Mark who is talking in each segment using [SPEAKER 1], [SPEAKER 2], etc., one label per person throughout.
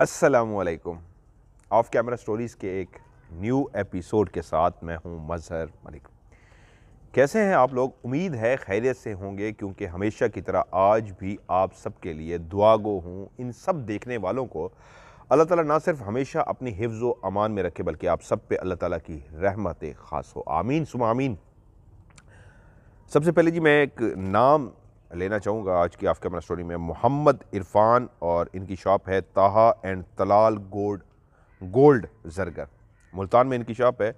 [SPEAKER 1] असलकुम of camera stories के एक न्यू एपिसोड के साथ मैं हूं मजहर मलिक कैसे हैं आप लोग उम्मीद है खैरियत से होंगे क्योंकि हमेशा की तरह आज भी आप सबके लिए दुआगो हूं इन सब देखने वालों को अल्लाह ताला ना सिर्फ हमेशा अपनी हिफ्ज़ व अमान में रखे बल्कि आप सब पे अल्लाह ताला की रहमत ख़ास हो आमीन सुम आमीन सबसे पहले जी मैं एक नाम लेना चाहूँगा आज की आफ्टर स्टोरी में मोहम्मद इरफान और इनकी शॉप है Taha and Talal gold gold Zargar Multan में इनकी शॉप है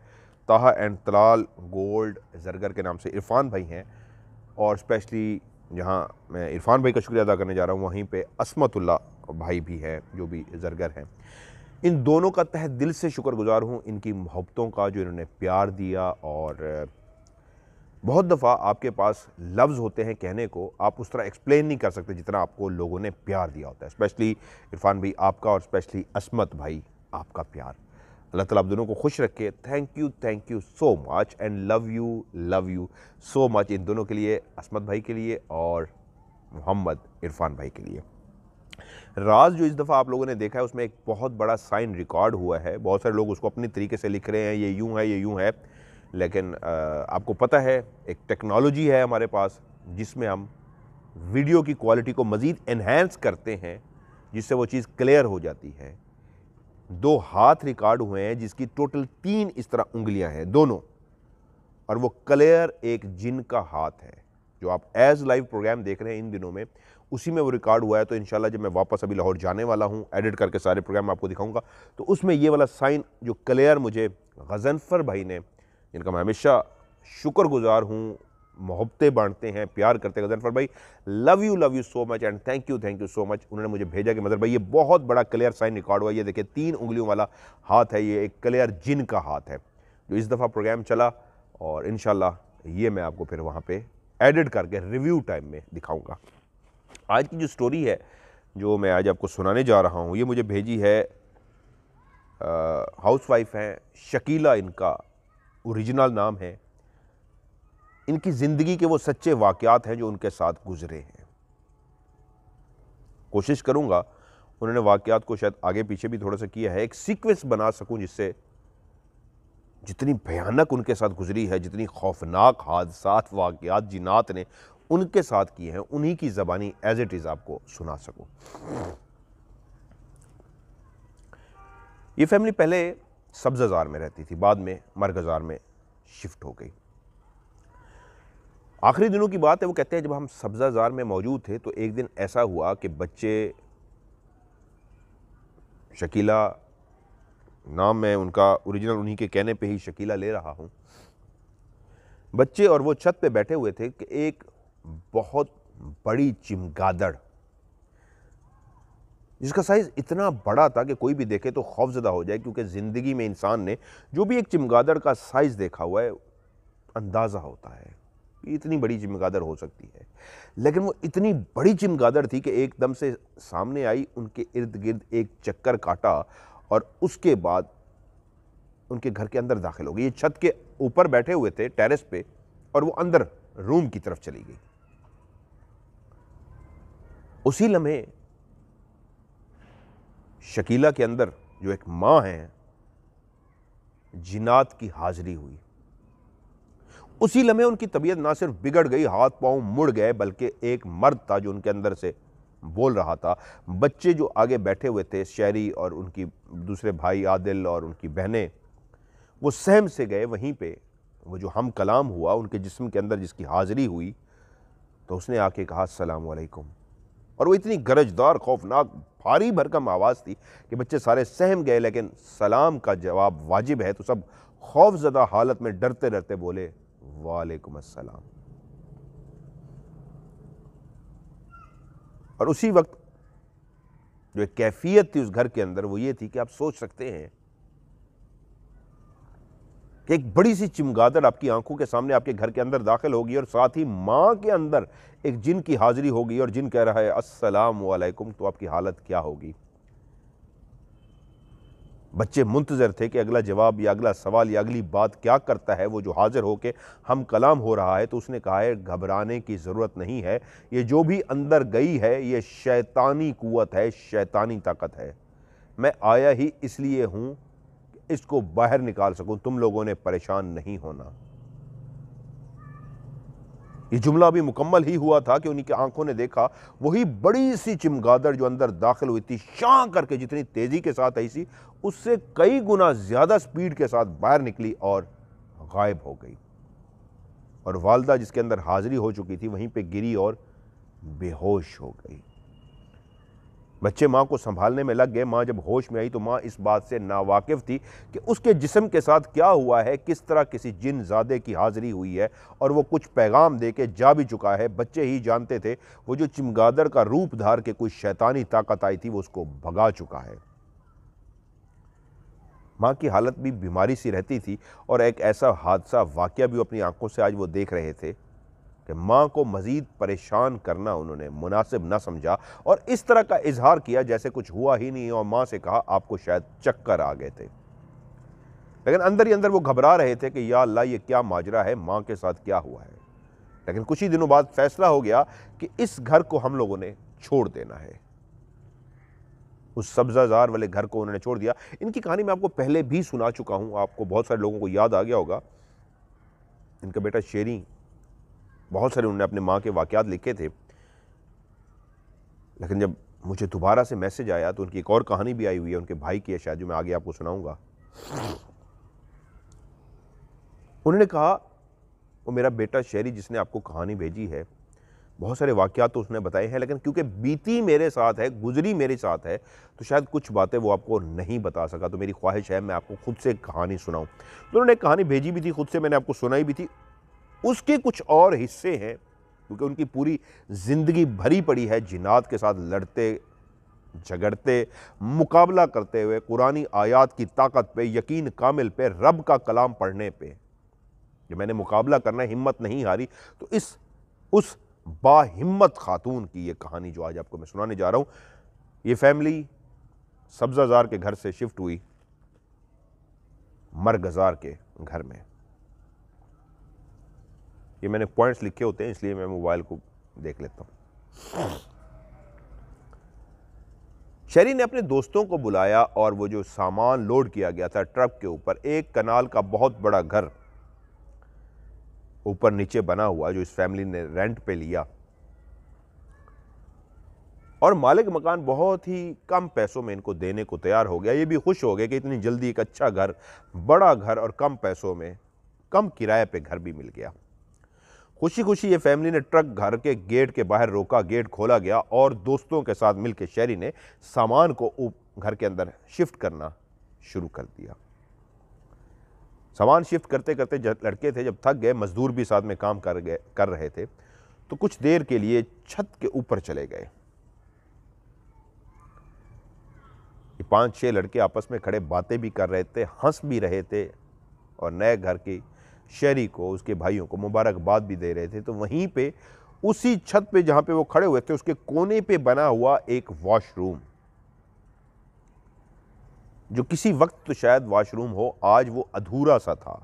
[SPEAKER 1] ताहा एंड तलाल गोल्ड जरगर के नाम से इरफान भाई हैं और स्पेशली जहाँ मैं इरफान भाई का शुक्रिया अदा करने जा रहा हूँ वहीं पे असमतुल्ला भाई भी हैं जो भी जरगर हैं इन दोनों का तह दिल से शुक्रगुजार हूँ इनकी मोहब्बतों का जो इन्होंने प्यार दिया और बहुत दफ़ा आपके पास लफ्ज़ होते हैं कहने को आप उस तरह एक्सप्लेन नहीं कर सकते जितना आपको लोगों ने प्यार दिया होता है स्पेशली इरफान भाई आपका और स्पेशली असमत भाई आपका प्यार अल्लाह ताला आप दोनों को खुश रखे thank you thank you so much and love you love you so much इन दोनों के लिए असमत भाई के लिए और मोहम्मद इरफान भाई के लिए राज जो इस दफ़ा आप लोगों ने देखा है उसमें एक बहुत बड़ा साइन रिकॉर्ड हुआ है बहुत सारे लोग उसको अपने तरीके से लिख रहे हैं ये यूँ है ये यूँ है लेकिन आपको पता है एक टेक्नोलॉजी है हमारे पास जिसमें हम वीडियो की क्वालिटी को मज़ीद इन्हेंस करते हैं जिससे वो चीज़ क्लियर हो जाती है दो हाथ रिकॉर्ड हुए हैं जिसकी टोटल तीन इस तरह उंगलियां हैं दोनों और वो क्लियर एक जिन का हाथ है जो आप एज लाइव प्रोग्राम देख रहे हैं इन दिनों में उसी में वो रिकॉर्ड हुआ है तो इंशाल्लाह जब मैं वापस अभी लाहौर जाने वाला हूँ एडिट करके सारे प्रोग्राम आपको दिखाऊंगा तो उसमें ये वाला साइन जो क्लियर मुझे गजनफर भाई ने जिनका मैं हमेशा शुक्रगुजार हूँ मोहब्बतें बांटते हैं प्यार करते हैं गजनफर भाई love you love you so much and thank you thank you so much उन्होंने मुझे भेजा कि मदर भाई ये बहुत बड़ा क्लियर साइन रिकॉर्ड हुआ ये देखिए तीन उंगलियों वाला हाथ है ये एक क्लियर जिन का हाथ है जो इस दफ़ा प्रोग्राम चला और इन ये मैं आपको फिर वहाँ पर एडिट करके रिव्यू टाइम में दिखाऊँगा आज की जो स्टोरी है जो मैं आज आपको सुनाने जा रहा हूँ ये मुझे भेजी है हाउस वाइफ हैं शकीला इनका ओरिजिनल नाम है इनकी ज़िंदगी के वो सच्चे वाक़ात हैं जो उनके साथ गुज़रे हैं कोशिश करूँगा उन्होंने वाक़ात को शायद आगे पीछे भी थोड़ा सा किया है एक सीक्वेंस बना सकूँ जिससे जितनी भयानक उनके साथ गुजरी है जितनी खौफनाक हादसा वाक़ात जिनात ने उनके साथ किए हैं उन्हीं की ज़बानी एज इट इज़ आपको सुना सकूँ ये फैमिली पहले सब्जाजार में रहती थी बाद में मरगजार में शिफ्ट हो गई आखिरी दिनों की बात है वो कहते हैं जब हम सब्जाजार में मौजूद थे तो एक दिन ऐसा हुआ कि बच्चे शकीला नाम मैं उनका ओरिजिनल उन्हीं के कहने पे ही शकीला ले रहा हूँ बच्चे और वो छत पे बैठे हुए थे कि एक बहुत बड़ी चिमगादड़ जिसका साइज़ इतना बड़ा था कि कोई भी देखे तो खौफजदा हो जाए क्योंकि ज़िंदगी में इंसान ने जो भी एक चमगादड़ का साइज़ देखा हुआ है अंदाज़ा होता है इतनी बड़ी चमगादड़ हो सकती है लेकिन वो इतनी बड़ी चमगादड़ थी कि एकदम से सामने आई उनके इर्द गिर्द एक चक्कर काटा और उसके बाद उनके घर के अंदर दाखिल हो गई ये छत के ऊपर बैठे हुए थे टेरेस पे और वो अंदर रूम की तरफ चली गई उसी लम्हे शकीला के अंदर जो एक माँ है जिनात की हाजिरी हुई उसी लम्हे उनकी तबीयत ना सिर्फ बिगड़ गई हाथ पांव मुड़ गए बल्कि एक मर्द था जो उनके अंदर से बोल रहा था बच्चे जो आगे बैठे हुए थे शहरी और उनकी दूसरे भाई आदिल और उनकी बहनें वो सहम से गए वहीं पे वो जो हम कलाम हुआ उनके जिस्म के अंदर जिसकी हाजिरी हुई तो उसने आके कहा सलाम वालेकुम और वो इतनी गरजदार खौफनाक भारी भरकम आवाज़ थी कि बच्चे सारे सहम गए लेकिन सलाम का जवाब वाजिब है तो सब खौफजदा हालत में डरते डरते बोले वालेकुम अस्सलाम और उसी वक्त जो एक कैफियत थी उस घर के अंदर वो ये थी कि आप सोच सकते हैं कि एक बड़ी सी चमगादड़ आपकी आंखों के सामने आपके घर के अंदर दाखिल होगी और साथ ही माँ के अंदर एक जिन की हाजिरी होगी और जिन कह रहा है अस्सलाम वालेकुम तो आपकी हालत क्या होगी बच्चे मुंतज़र थे कि अगला जवाब या अगला सवाल या अगली बात क्या करता है वो जो हाज़िर हो के हम कलाम हो रहा है तो उसने कहा है घबराने की ज़रूरत नहीं है ये जो भी अंदर गई है ये शैतानी कुत है शैतानी ताकत है मैं आया ही इसलिए हूँ इसको बाहर निकाल सकूं तुम लोगों ने परेशान नहीं होना ये जुमला भी मुकम्मल ही हुआ था कि उनकी आंखों ने देखा वही बड़ी सी चिमगादड़ जो अंदर दाखिल हुई थी शां करके जितनी तेज़ी के साथ आई सी उससे कई गुना ज़्यादा स्पीड के साथ बाहर निकली और गायब हो गई और वालदा जिसके अंदर हाजिरी हो चुकी थी वहीं पे गिरी और बेहोश हो गई बच्चे माँ को संभालने में लग गए माँ जब होश में आई तो माँ इस बात से नावाकिफ़ थी कि उसके जिसम के साथ क्या हुआ है किस तरह किसी जिन ज़्यादा की हाज़िरी हुई है और वो कुछ पैगाम दे के जा भी चुका है बच्चे ही जानते थे वो जो चिमगादड़ का रूप धार के कुछ शैतानी ताकत आई थी वो उसको भगा चुका है माँ की हालत भी बीमारी सी रहती थी और एक ऐसा हादसा वाक़ भी अपनी आंखों से आज वो देख रहे थे कि माँ को मज़ीद परेशान करना उन्होंने मुनासिब ना समझा और इस तरह का इजहार किया जैसे कुछ हुआ ही नहीं और माँ से कहा आपको शायद चक्कर आ गए थे लेकिन अंदर ही अंदर वो घबरा रहे थे कि या अल्लाह ये क्या माजरा है माँ के साथ क्या हुआ है लेकिन कुछ ही दिनों बाद फैसला हो गया कि इस घर को हम लोगों ने छोड़ देना है उस सब्जाजार वाले घर को उन्होंने छोड़ दिया इनकी कहानी मैं आपको पहले भी सुना चुका हूँ आपको बहुत सारे लोगों को याद आ गया होगा इनका बेटा शेरी बहुत सारे उन्होंने अपने माँ के वाक़ात लिखे थे लेकिन जब मुझे दोबारा से मैसेज आया तो उनकी एक और कहानी भी आई हुई है उनके भाई की है शायद जो मैं आगे आपको सुनाऊंगा उन्होंने कहा वो मेरा बेटा शहरी जिसने आपको कहानी भेजी है बहुत सारे वाक़ात तो उसने बताए हैं लेकिन क्योंकि बीती मेरे साथ है गुजरी मेरे साथ है तो शायद कुछ बातें वो आपको नहीं बता सका तो मेरी ख्वाहिश है मैं आपको खुद से कहानी सुनाऊँ तो उन्होंने कहानी भेजी भी थी खुद से मैंने आपको सुनाई भी थी उसके कुछ और हिस्से हैं क्योंकि उनकी पूरी ज़िंदगी भरी पड़ी है जिनाद के साथ लड़ते झगड़ते मुकाबला करते हुए कुरानी आयात की ताकत पे यकीन कामिल पे रब का कलाम पढ़ने पे जो मैंने मुकाबला करना हिम्मत नहीं हारी तो इस उस बाहिम्मत खातून की ये कहानी जो आज आपको मैं सुनाने जा रहा हूँ ये फैमिली सब्जाजार के घर से शिफ्ट हुई मरगजार के घर में ये मैंने पॉइंट्स लिखे होते हैं इसलिए मैं मोबाइल को देख लेता हूँ शेरी ने अपने दोस्तों को बुलाया और वो जो सामान लोड किया गया था ट्रक के ऊपर एक कनाल का बहुत बड़ा घर ऊपर नीचे बना हुआ जो इस फैमिली ने रेंट पे लिया और मालिक मकान बहुत ही कम पैसों में इनको देने को तैयार हो गया ये भी खुश हो गए कि इतनी जल्दी एक अच्छा घर बड़ा घर और कम पैसों में कम किराए पे घर भी मिल गया खुशी खुशी ये फैमिली ने ट्रक घर के गेट के बाहर रोका गेट खोला गया और दोस्तों के साथ मिलकर शहरी ने सामान को घर के अंदर शिफ्ट करना शुरू कर दिया सामान शिफ्ट करते करते जब लड़के थे जब थक गए मजदूर भी साथ में काम कर गए कर रहे थे तो कुछ देर के लिए छत के ऊपर चले गए ये पांच छह लड़के आपस में खड़े बातें भी कर रहे थे हंस भी रहे थे और नए घर की शहरी को उसके भाइयों को मुबारकबाद भी दे रहे थे तो वहीं पे उसी छत पे जहां पे वो खड़े हुए थे उसके कोने पे बना हुआ एक वॉशरूम जो किसी वक्त तो शायद वॉशरूम हो आज वो अधूरा सा था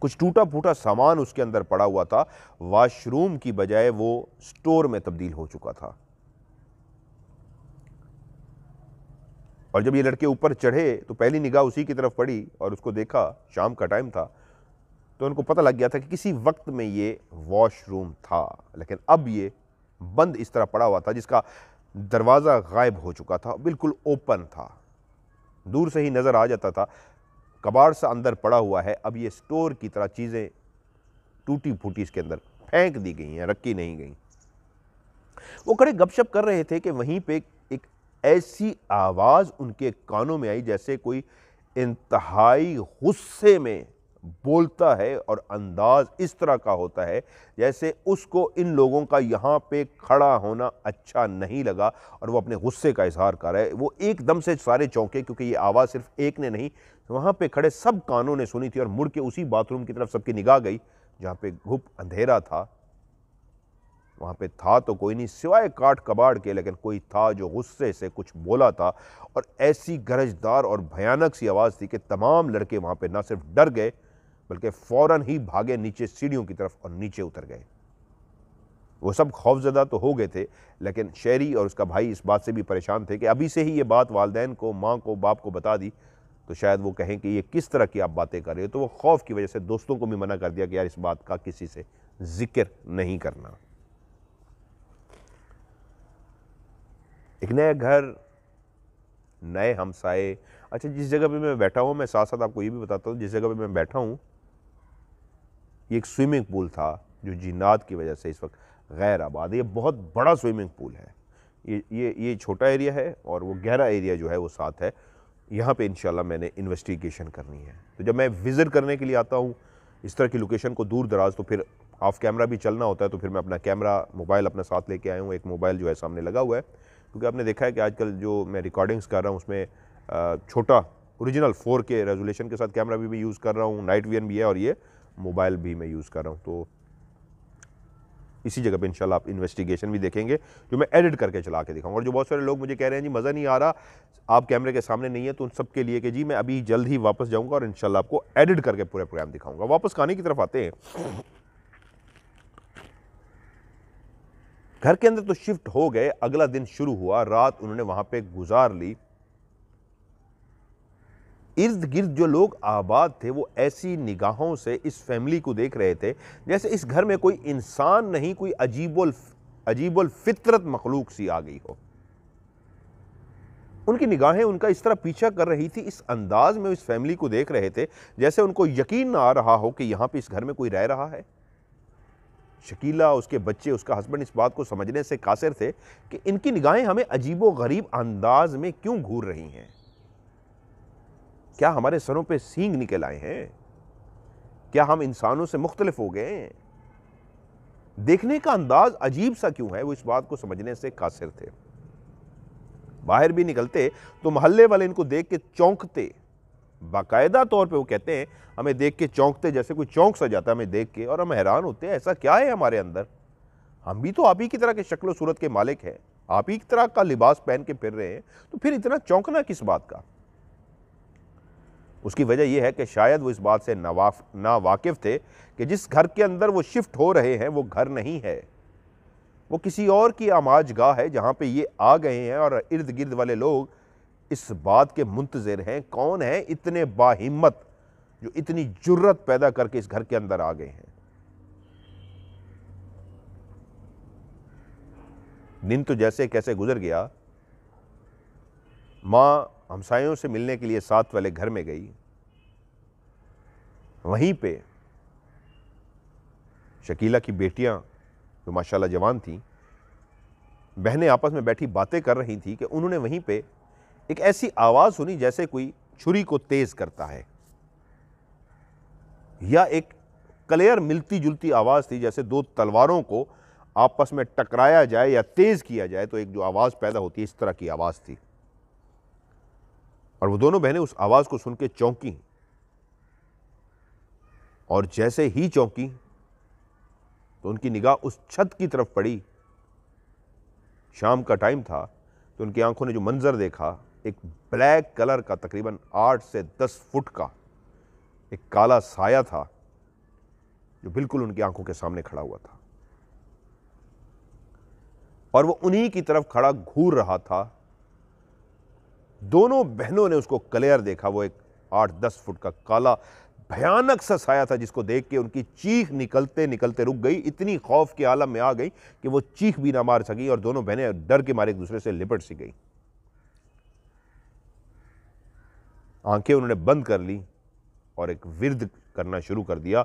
[SPEAKER 1] कुछ टूटा फूटा सामान उसके अंदर पड़ा हुआ था वॉशरूम की बजाय वो स्टोर में तब्दील हो चुका था और जब ये लड़के ऊपर चढ़े तो पहली निगाह उसी की तरफ पड़ी और उसको देखा शाम का टाइम था तो उनको पता लग गया था कि किसी वक्त में ये वॉशरूम था लेकिन अब ये बंद इस तरह पड़ा हुआ था जिसका दरवाज़ा गायब हो चुका था बिल्कुल ओपन था दूर से ही नज़र आ जाता था कबाड़ सा अंदर पड़ा हुआ है अब ये स्टोर की तरह चीज़ें टूटी फूटी इसके अंदर फेंक दी गई हैं रखी नहीं गई वो खड़े गपशप कर रहे थे कि वहीं पे एक ऐसी आवाज़ उनके कानों में आई जैसे कोई इंतहाई गुस्से में बोलता है और अंदाज इस तरह का होता है जैसे उसको इन लोगों का यहाँ पे खड़ा होना अच्छा नहीं लगा और वो अपने गुस्से का इजहार कर रहा है वो एकदम से सारे चौंके क्योंकि ये आवाज़ सिर्फ एक ने नहीं तो वहाँ पे खड़े सब कानों ने सुनी थी और मुड़ के उसी बाथरूम की तरफ सबकी निगाह गई जहाँ पे घुप अंधेरा था वहाँ पे था तो कोई नहीं सिवाय काट कबाड़ के लेकिन कोई था जो गुस्से से कुछ बोला था और ऐसी गरजदार और भयानक सी आवाज़ थी कि तमाम लड़के वहाँ पे ना सिर्फ डर गए बल्कि फ़ौर ही भागे नीचे सीढ़ियों की तरफ और नीचे उतर गए वो सब खौफजदा तो हो गए थे लेकिन शहरी और उसका भाई इस बात से भी परेशान थे कि अभी से ही ये बात वालदेन को माँ को बाप को बता दी तो शायद वो कहें कि ये किस तरह की आप बातें कर रहे हो तो वो खौफ की वजह से दोस्तों को भी मना कर दिया कि यार इस बात का किसी से जिक्र नहीं करना एक नया घर नए हमसाए अच्छा जिस जगह पे मैं बैठा हूँ मैं साथ साथ आपको ये भी बताता हूँ जिस जगह पे मैं बैठा हूँ ये एक स्विमिंग पूल था जो जीनात की वजह से इस वक्त गैर आबाद ये बहुत बड़ा स्विमिंग पूल है ये ये ये छोटा एरिया है और वो गहरा एरिया जो है वो साथ है यहाँ पे इंशाल्लाह मैंने इन्वेस्टिगेशन करनी है तो जब मैं विज़िट करने के लिए आता हूँ इस तरह की लोकेशन को दूर दराज तो फिर ऑफ कैमरा भी चलना होता है तो फिर मैं अपना कैमरा मोबाइल अपना साथ लेके आया हूँ एक मोबाइल जो है सामने लगा हुआ है क्योंकि आपने देखा है कि आजकल जो मैं रिकॉर्डिंग्स कर रहा हूँ उसमें छोटा ओरिजिनल फोर के रेजोलेशन के साथ कैमरा भी मैं यूज़ कर रहा हूँ नाइट वियन भी है और ये मोबाइल भी मैं यूज़ कर रहा हूँ तो इसी जगह पे इंशाल्लाह आप इन्वेस्टिगेशन भी देखेंगे जो मैं एडिट करके चला के दिखाऊंगा और जो बहुत सारे लोग मुझे कह रहे हैं जी मज़ा नहीं आ रहा आप कैमरे के सामने नहीं है तो उन सब के लिए कि जी मैं अभी जल्द ही वापस जाऊँगा और इंशाल्लाह आपको एडिट करके पूरा प्रोग्राम दिखाऊँगा वापस कहानी की तरफ आते हैं घर के अंदर तो शिफ्ट हो गए अगला दिन शुरू हुआ रात उन्होंने वहां पे गुजार ली इर्द गिर्द जो लोग आबाद थे वो ऐसी निगाहों से इस फैमिली को देख रहे थे जैसे इस घर में कोई इंसान नहीं कोई अजीबुल अजीबुल फितरत मखलूक सी आ गई हो उनकी निगाहें उनका इस तरह पीछा कर रही थी इस अंदाज में इस फैमिली को देख रहे थे जैसे उनको यकीन ना आ रहा हो कि यहां पे इस घर में कोई रह रहा है शकीला उसके बच्चे उसका हस्बैंड इस बात को समझने से कासिर थे कि इनकी निगाहें हमें अजीबो गरीब अंदाज में क्यों घूर रही हैं क्या हमारे सरों पे सींग निकल आए हैं क्या हम इंसानों से मुख्तलिफ हो गए हैं देखने का अंदाज अजीब सा क्यों है वो इस बात को समझने से कासिर थे बाहर भी निकलते तो मोहल्ले वाले इनको देख के चौंकते बाकायदा तौर पे वो कहते हैं हमें देख के चौंकते जैसे कोई चौंक सा जाता है हमें देख के और हम हैरान होते हैं ऐसा क्या है हमारे अंदर हम भी तो आप ही की तरह के शक्ल सूरत के मालिक हैं आप ही की तरह का लिबास पहन के फिर रहे हैं तो फिर इतना चौंकना किस बात का उसकी वजह यह है कि शायद वो इस बात से नावाफ ना वाकिफ़ थे कि जिस घर के अंदर वो शिफ्ट हो रहे हैं वो घर नहीं है वो किसी और की आमाज गाह है जहाँ पे ये आ गए हैं और इर्द गिर्द वाले लोग इस बात के मुंतज़र हैं कौन हैं इतने बाहिम्मत जो इतनी जुर्रत पैदा करके इस घर के अंदर आ गए हैं दिन तो जैसे कैसे गुजर गया माँ हमसायों से मिलने के लिए साथ वाले घर में गई वहीं पे शकीला की बेटियां जो माशाल्लाह जवान थीं बहनें आपस में बैठी बातें कर रही थी कि उन्होंने वहीं पे एक ऐसी आवाज़ सुनी जैसे कोई छुरी को तेज़ करता है या एक क्लियर मिलती जुलती आवाज़ थी जैसे दो तलवारों को आपस में टकराया जाए या तेज़ किया जाए तो एक जो आवाज़ पैदा होती है इस तरह की आवाज़ थी और वो दोनों बहनें उस आवाज़ को सुनकर चौंकी और जैसे ही चौंकी तो उनकी निगाह उस छत की तरफ पड़ी शाम का टाइम था तो उनकी आंखों ने जो मंज़र देखा एक ब्लैक कलर का तकरीबन आठ से दस फुट का एक काला साया था जो बिल्कुल उनकी आंखों के सामने खड़ा हुआ था और वो उन्हीं की तरफ खड़ा घूर रहा था दोनों बहनों ने उसको क्लियर देखा वो एक आठ दस फुट का काला भयानक सा साया था जिसको देख के उनकी चीख निकलते निकलते रुक गई इतनी खौफ के आलम में आ गई कि वो चीख भी ना मार सकी और दोनों बहनें डर के मारे एक दूसरे से लिपट सी गई आंखें उन्होंने बंद कर ली और एक विरद करना शुरू कर दिया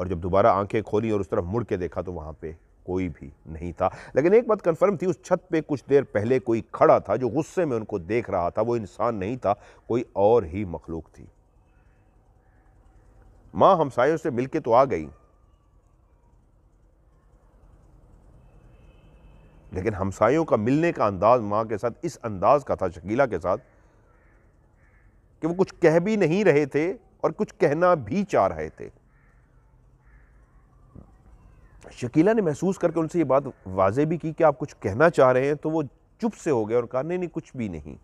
[SPEAKER 1] और जब दोबारा आंखें खोली और उस तरफ मुड़ के देखा तो वहाँ पे कोई भी नहीं था लेकिन एक बात कंफर्म थी उस छत पे कुछ देर पहले कोई खड़ा था जो गुस्से में उनको देख रहा था वो इंसान नहीं था कोई और ही मखलूक थी माँ हमसायों से मिलके तो आ गई लेकिन हमसायों का मिलने का अंदाज माँ के साथ इस अंदाज का था शकीला के साथ कि वो कुछ कह भी नहीं रहे थे और कुछ कहना भी चाह रहे थे शकीला ने महसूस करके उनसे ये बात वाजे भी की कि आप कुछ कहना चाह रहे हैं तो वो चुप से हो गए और कहा नहीं नहीं कुछ भी नहीं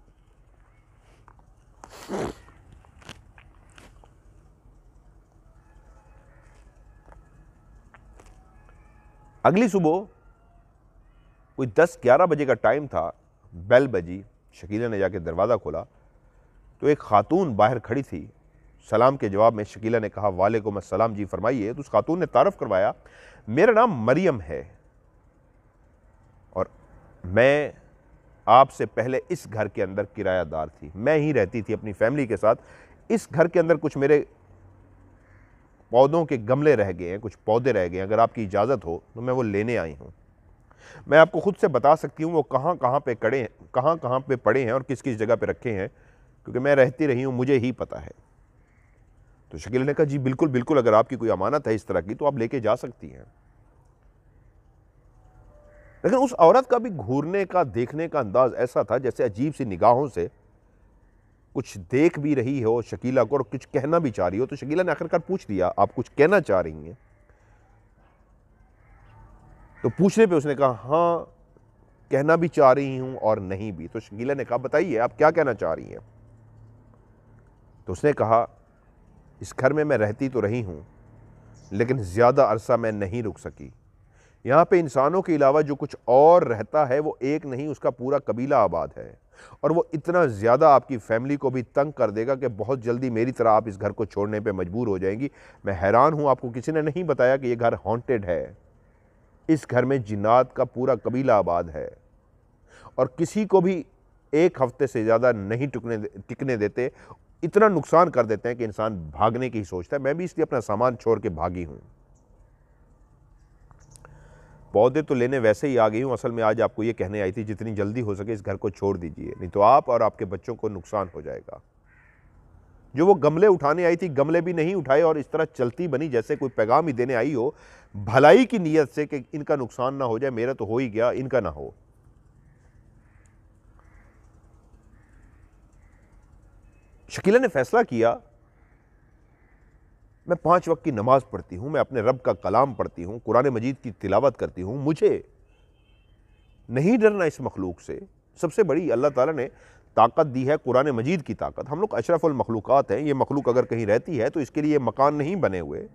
[SPEAKER 1] अगली सुबह कोई दस ग्यारह बजे का टाइम था बेल बजी शकीला ने जाके दरवाज़ा खोला तो एक खातून बाहर खड़ी थी सलाम के जवाब में शकीला ने कहा वाले को मैं सलाम जी फरमाइए तो उस खातून ने तारफ़ करवाया मेरा नाम मरियम है और मैं आपसे पहले इस घर के अंदर किरायादार थी मैं ही रहती थी अपनी फैमिली के साथ इस घर के अंदर कुछ मेरे पौधों के गमले रह गए हैं कुछ पौधे रह गए हैं अगर आपकी इजाज़त हो तो मैं वो लेने आई हूँ मैं आपको खुद से बता सकती हूँ वो कहाँ कहाँ पे कड़े हैं कहाँ कहाँ पे पड़े हैं और किस किस जगह पे रखे हैं क्योंकि मैं रहती रही हूँ मुझे ही पता है तो शकील ने कहा जी बिल्कुल बिल्कुल अगर आपकी कोई अमानत है इस तरह की तो आप लेके जा सकती हैं लेकिन उस औरत का भी घूरने का देखने का अंदाज ऐसा था जैसे अजीब सी निगाहों से कुछ देख भी रही हो शकीला को और कुछ कहना भी चाह रही हो तो शकीला ने आखिरकार पूछ दिया आप कुछ कहना चाह रही हैं तो पूछने पे उसने कहा हाँ कहना भी चाह रही हूं और नहीं भी तो शकीला ने कहा बताइए आप क्या कहना चाह रही हैं तो उसने कहा इस घर में मैं रहती तो रही हूँ लेकिन ज़्यादा अरसा मैं नहीं रुक सकी यहाँ पे इंसानों के अलावा जो कुछ और रहता है वो एक नहीं उसका पूरा कबीला आबाद है और वो इतना ज़्यादा आपकी फैमिली को भी तंग कर देगा कि बहुत जल्दी मेरी तरह आप इस घर को छोड़ने पे मजबूर हो जाएंगी मैं हैरान हूँ आपको किसी ने नहीं बताया कि ये घर हॉन्टेड है इस घर में जिन्नात का पूरा कबीला आबाद है और किसी को भी एक हफ्ते से ज़्यादा नहीं टिकने टिकने देते इतना नुकसान कर देते हैं कि इंसान भागने की ही सोचता है मैं भी इसलिए अपना सामान छोड़ के भागी हूँ पौधे तो लेने वैसे ही आ गई हूँ असल में आज आपको ये कहने आई थी जितनी जल्दी हो सके इस घर को छोड़ दीजिए नहीं तो आप और आपके बच्चों को नुकसान हो जाएगा जो वो गमले उठाने आई थी गमले भी नहीं उठाए और इस तरह चलती बनी जैसे कोई पैगाम ही देने आई हो भलाई की नीयत से कि इनका नुकसान ना हो जाए मेरा तो हो ही गया इनका ना हो शकीला ने फैसला किया मैं पाँच वक्त की नमाज पढ़ती हूँ मैं अपने रब का कलाम पढ़ती हूँ कुरान मजीद की तिलावत करती हूँ मुझे नहीं डरना इस मखलूक से सबसे बड़ी अल्लाह ताला ने ताकत दी है कुरान मजीद की ताकत हम लोग अशरफुलमखलूक़ात हैं ये मखलूक अगर कहीं रहती है तो इसके लिए मकान नहीं बने हुए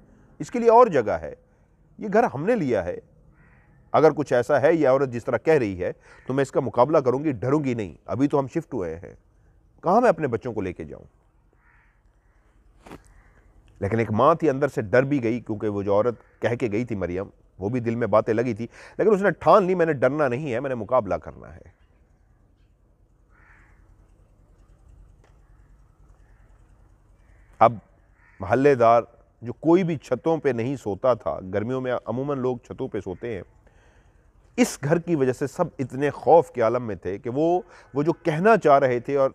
[SPEAKER 1] इसके लिए और जगह है ये घर हमने लिया है अगर कुछ ऐसा है ये औरत जिस तरह कह रही है तो मैं इसका मुकाबला करूँगी डरूंगी नहीं अभी तो हम शिफ्ट हुए हैं कहां मैं अपने बच्चों को लेके जाऊं लेकिन एक मां थी अंदर से डर भी गई क्योंकि वो जो औरत कह के गई थी मरियम वो भी दिल में बातें लगी थी लेकिन उसने ठान ली मैंने डरना नहीं है मैंने मुकाबला करना है अब महल्लेदार जो कोई भी छतों पे नहीं सोता था गर्मियों में अमूमन लोग छतों पे सोते हैं इस घर की वजह से सब इतने खौफ के आलम में थे कि वो वो जो कहना चाह रहे थे और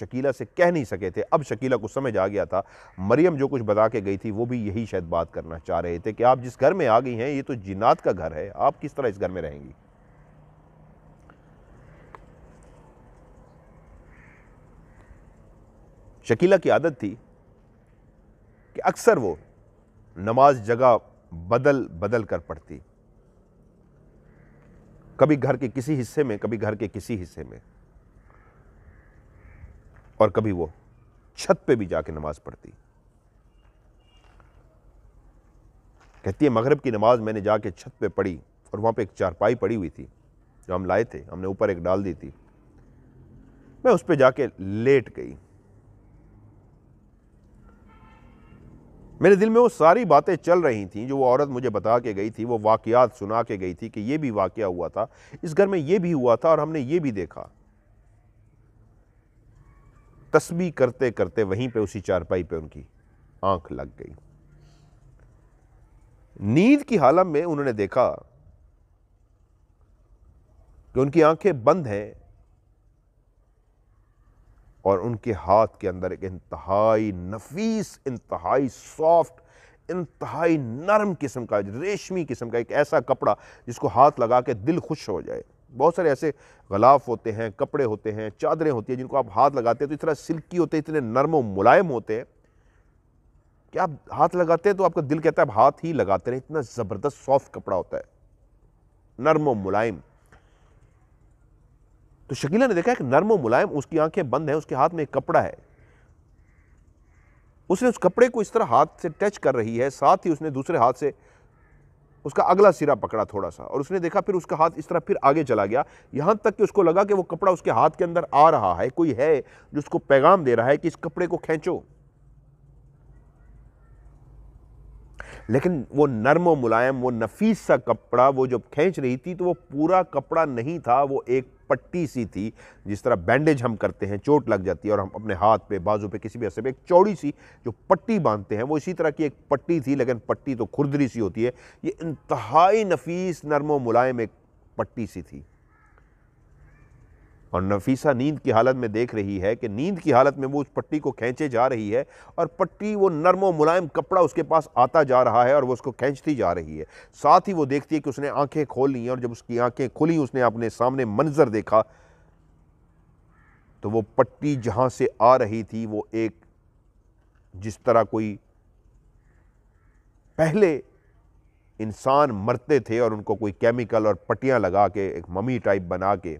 [SPEAKER 1] शकीला से कह नहीं सके थे अब शकीला को समझ आ गया था मरियम जो कुछ बता के गई थी वो भी यही शायद बात करना चाह रहे थे कि आप जिस घर में आ गई हैं ये तो जिनात का घर है आप किस तरह इस घर में रहेंगी शकीला की आदत थी कि अक्सर वो नमाज जगह बदल बदल कर पढ़ती कभी घर के किसी हिस्से में कभी घर के किसी हिस्से में और कभी वो छत पे भी जाके नमाज पढ़ती कहती है मगरब की नमाज मैंने जाके छत पे पढ़ी और वहां पे एक चारपाई पड़ी हुई थी जो हम लाए थे हमने ऊपर एक डाल दी थी मैं उस पर जाके लेट गई मेरे दिल में वो सारी बातें चल रही थी जो वो औरत मुझे बता के गई थी वो वाकयात सुना के गई थी कि ये भी वाकया हुआ था इस घर में ये भी हुआ था और हमने ये भी देखा तस्बी करते करते वहीं पे उसी चारपाई पे उनकी आंख लग गई नींद की हालत में उन्होंने देखा कि उनकी आंखें बंद हैं और उनके हाथ के अंदर एक इंतहाई नफीस इंतहाई सॉफ्ट इंतहाई नरम किस्म का रेशमी किस्म का एक ऐसा कपड़ा जिसको हाथ लगा के दिल खुश हो जाए बहुत सारे ऐसे गलाफ होते हैं कपड़े होते हैं चादरें होती हैं जिनको आप हाथ लगाते हैं तो इस तरह सिल्की होते हैं इतने नरम और मुलायम होते हैं कि आप हाथ लगाते हैं तो आपका दिल कहता है आप हाथ ही लगाते रहें इतना ज़बरदस्त सॉफ्ट कपड़ा होता है नरम और मुलायम तो शकीला ने देखा कि नरम और मुलायम उसकी आंखें बंद हैं उसके हाथ में एक कपड़ा है उसने उस कपड़े को इस तरह हाथ से टच कर रही है साथ ही उसने दूसरे हाथ से उसका अगला सिरा पकड़ा थोड़ा सा और उसने देखा फिर उसका हाथ इस तरह फिर आगे चला गया यहाँ तक कि उसको लगा कि वो कपड़ा उसके हाथ के अंदर आ रहा है कोई है जो उसको पैगाम दे रहा है कि इस कपड़े को खींचो लेकिन वो नर्म व मुलायम वो नफीस सा कपड़ा वो जब खींच रही थी तो वो पूरा कपड़ा नहीं था वो एक पट्टी सी थी जिस तरह बैंडेज हम करते हैं चोट लग जाती है और हम अपने हाथ पे बाजू पे किसी भी हिस्से पे एक चौड़ी सी जो पट्टी बांधते हैं वो इसी तरह की एक पट्टी थी लेकिन पट्टी तो खुरदरी सी होती है ये इंतहाई नफीस नरम मुलायम एक पट्टी सी थी और नफीसा नींद की हालत में देख रही है कि नींद की हालत में वो उस पट्टी को खींचे जा रही है और पट्टी वो नरम व मुलायम कपड़ा उसके पास आता जा रहा है और वो उसको खींचती जा रही है साथ ही वो देखती है कि उसने आंखें खोल ली और जब उसकी आंखें खुली उसने अपने सामने मंजर देखा तो वो पट्टी जहाँ से आ रही थी वो एक जिस तरह कोई पहले इंसान मरते थे और उनको कोई केमिकल और पट्टियाँ लगा के एक ममी टाइप बना के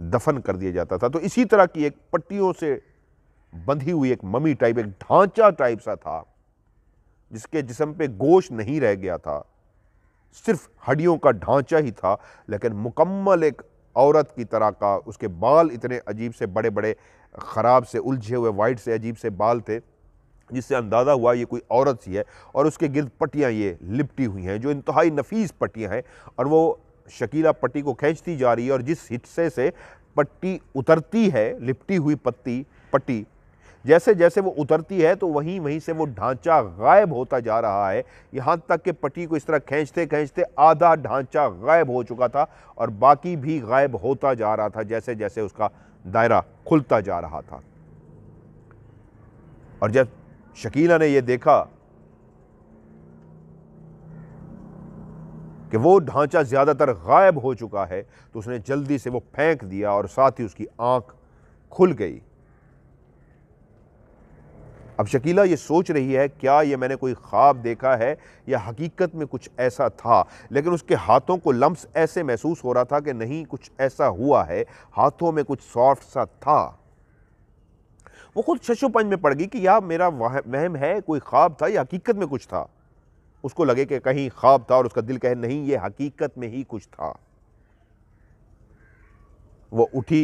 [SPEAKER 1] दफन कर दिया जाता था तो इसी तरह की एक पट्टियों से बंधी हुई एक ममी टाइप एक ढांचा टाइप सा था जिसके जिसम पे गोश नहीं रह गया था सिर्फ हड्डियों का ढांचा ही था लेकिन मुकम्मल एक औरत की तरह का उसके बाल इतने अजीब से बड़े बड़े ख़राब से उलझे हुए वाइट से अजीब से बाल थे जिससे अंदाज़ा हुआ ये कोई औरत सी है और उसके गिरद पट्टियाँ ये लिपटी हुई हैं जो इंतहाई नफीस पट्टियाँ हैं और वो शकीला पट्टी को खींचती जा रही है और जिस हिस्से से पट्टी उतरती है लिपटी हुई पत्ती पट्टी जैसे जैसे वो उतरती है तो वहीं वहीं से वो ढांचा गायब होता जा रहा है यहाँ तक कि पट्टी को इस तरह खींचते खींचते आधा ढांचा गायब हो चुका था और बाकी भी गायब होता जा रहा था जैसे जैसे उसका दायरा खुलता जा रहा था और जब शकीला ने यह देखा कि वो ढांचा ज़्यादातर गायब हो चुका है तो उसने जल्दी से वो फेंक दिया और साथ ही उसकी आंख खुल गई अब शकीला ये सोच रही है क्या ये मैंने कोई ख्वाब देखा है या हकीकत में कुछ ऐसा था लेकिन उसके हाथों को लम्स ऐसे महसूस हो रहा था कि नहीं कुछ ऐसा हुआ है हाथों में कुछ सॉफ्ट सा था वो खुद शशोपंज में पड़ गई कि यह मेरा वहम है कोई ख्वाब था या हकीकत में कुछ था उसको लगे कि कहीं ख्वाब था और उसका दिल कहे नहीं ये हकीकत में ही कुछ था वो उठी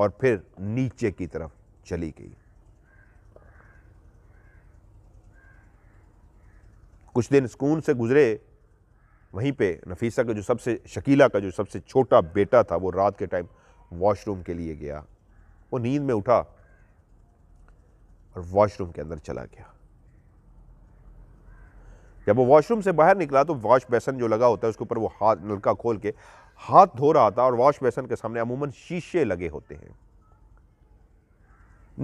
[SPEAKER 1] और फिर नीचे की तरफ चली गई कुछ दिन सुकून से गुजरे वहीं पे नफीसा का जो सबसे शकीला का जो सबसे छोटा बेटा था वो रात के टाइम वॉशरूम के लिए गया वो नींद में उठा और वॉशरूम के अंदर चला गया जब वो वॉशरूम से बाहर निकला तो वॉश बेसन जो लगा होता है उसके ऊपर वो हाथ नलका खोल के हाथ धो रहा था और वॉश बेसन के सामने अमूमन शीशे लगे होते हैं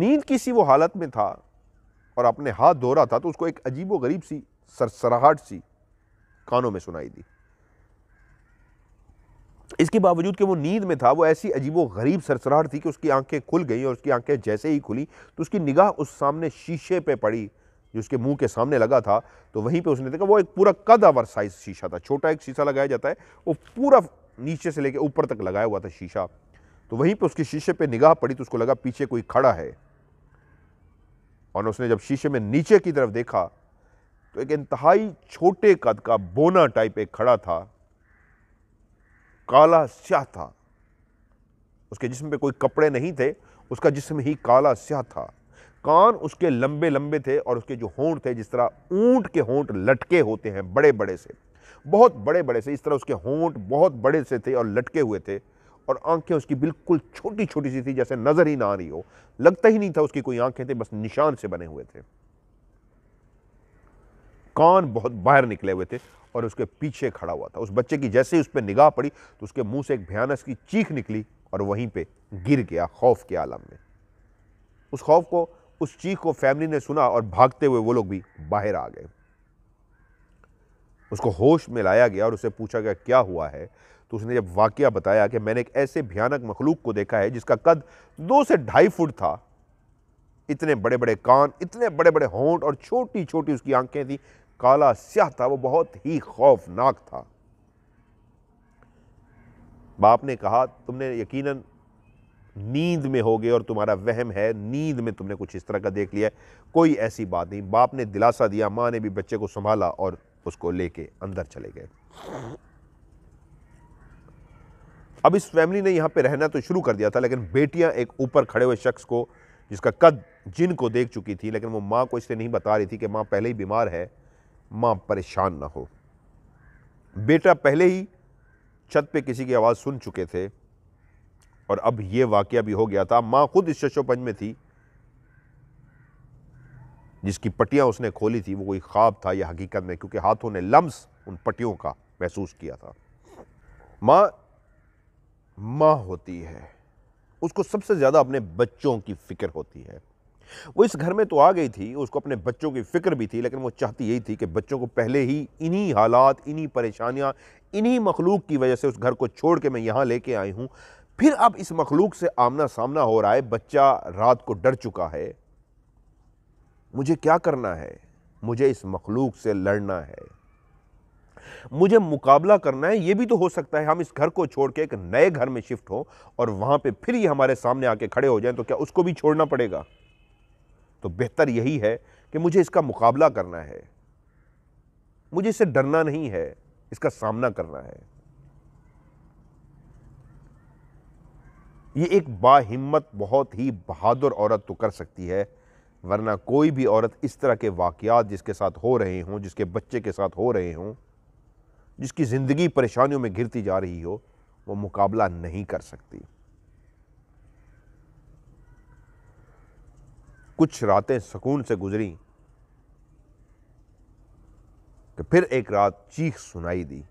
[SPEAKER 1] नींद किसी वो हालत में था और अपने हाथ धो रहा था तो उसको एक अजीब गरीब सी सरसराहट सी कानों में सुनाई दी इसके बावजूद कि वो नींद में था वो ऐसी अजीब गरीब सरसराहट थी कि उसकी आंखें खुल गई और उसकी आंखें जैसे ही खुली तो उसकी निगाह उस सामने शीशे पे पड़ी जो उसके मुंह के सामने लगा था तो वहीं पे उसने देखा वो एक पूरा कद अवर साइज शीशा था छोटा एक शीशा लगाया जाता है वो पूरा नीचे से लेके ऊपर तक लगाया हुआ था शीशा तो वहीं पे उसके शीशे पे निगाह पड़ी तो उसको लगा पीछे कोई खड़ा है और उसने जब शीशे में नीचे की तरफ देखा तो एक इंतहाई छोटे कद का बोना टाइप एक खड़ा था काला स्याह था उसके जिसम पे कोई कपड़े नहीं थे उसका जिसम ही काला स्याह था कान उसके लंबे लंबे थे और उसके जो होंठ थे जिस तरह ऊंट के होंठ लटके होते हैं बड़े बड़े से बहुत बड़े बड़े से इस तरह उसके होंठ बहुत बड़े से थे और लटके हुए थे और आंखें उसकी बिल्कुल छोटी छोटी सी थी जैसे नज़र ही ना आ रही हो लगता ही नहीं था उसकी कोई आंखें थे बस निशान से बने हुए थे कान बहुत बाहर निकले हुए थे और उसके पीछे खड़ा हुआ था उस बच्चे की जैसे ही उस पर निगाह पड़ी तो उसके मुंह से एक भयानक की चीख निकली और वहीं पे गिर गया खौफ के आलम में उस खौफ को उस चीख को फैमिली ने सुना और भागते हुए वो लोग भी बाहर आ गए उसको होश में लाया गया और उसे पूछा गया क्या हुआ है तो उसने जब वाक्य बताया कि मैंने एक ऐसे भयानक मखलूक को देखा है जिसका कद दो से ढाई फुट था इतने बड़े बड़े कान इतने बड़े बड़े होंठ और छोटी छोटी उसकी आंखें थी काला स्याह था वो बहुत ही खौफनाक था बाप ने कहा तुमने यकीनन नींद में हो गए और तुम्हारा वहम है नींद में तुमने कुछ इस तरह का देख लिया कोई ऐसी बात नहीं बाप ने दिलासा दिया माँ ने भी बच्चे को संभाला और उसको लेके अंदर चले गए अब इस फैमिली ने यहाँ पे रहना तो शुरू कर दिया था लेकिन बेटियाँ एक ऊपर खड़े हुए शख्स को जिसका कद जिन को देख चुकी थी लेकिन वो माँ को इसलिए नहीं बता रही थी कि माँ पहले ही बीमार है माँ परेशान ना हो बेटा पहले ही छत पे किसी की आवाज़ सुन चुके थे और अब यह वाक्य भी हो गया था मां खुद इस शशोपंज में थी जिसकी पट्टियां उसने खोली थी वो कोई ख्वाब था या हकीकत में क्योंकि हाथों ने लम्स उन पट्टियों का महसूस किया था मां मां होती है उसको सबसे ज़्यादा अपने बच्चों की फ़िक्र होती है वो इस घर में तो आ गई थी उसको अपने बच्चों की फ़िक्र भी थी लेकिन वो चाहती यही थी कि बच्चों को पहले ही इन्हीं हालात इन्हीं परेशानियां इन्हीं मखलूक की वजह से उस घर को छोड़ के मैं यहां लेके आई हूं फिर अब इस मखलूक से आमना सामना हो रहा है बच्चा रात को डर चुका है मुझे क्या करना है मुझे इस मखलूक से लड़ना है मुझे मुकाबला करना है यह भी तो हो सकता है हम इस घर को छोड़ के एक नए घर में शिफ्ट हो और वहां पे फिर ये हमारे सामने आके खड़े हो जाएं तो क्या उसको भी छोड़ना पड़ेगा तो बेहतर यही है कि मुझे इसका मुकाबला करना है मुझे इससे डरना नहीं है इसका सामना करना है ये एक बाहिम्मत बहुत ही बहादुर औरत तो कर सकती है वरना कोई भी औरत इस तरह के वाकयात जिसके साथ हो रहे हों जिसके बच्चे के साथ हो रहे हों जिसकी ज़िंदगी परेशानियों में घिरती जा रही हो वो मुकाबला नहीं कर सकती कुछ रातें सुकून से गुजरी कि तो फिर एक रात चीख सुनाई दी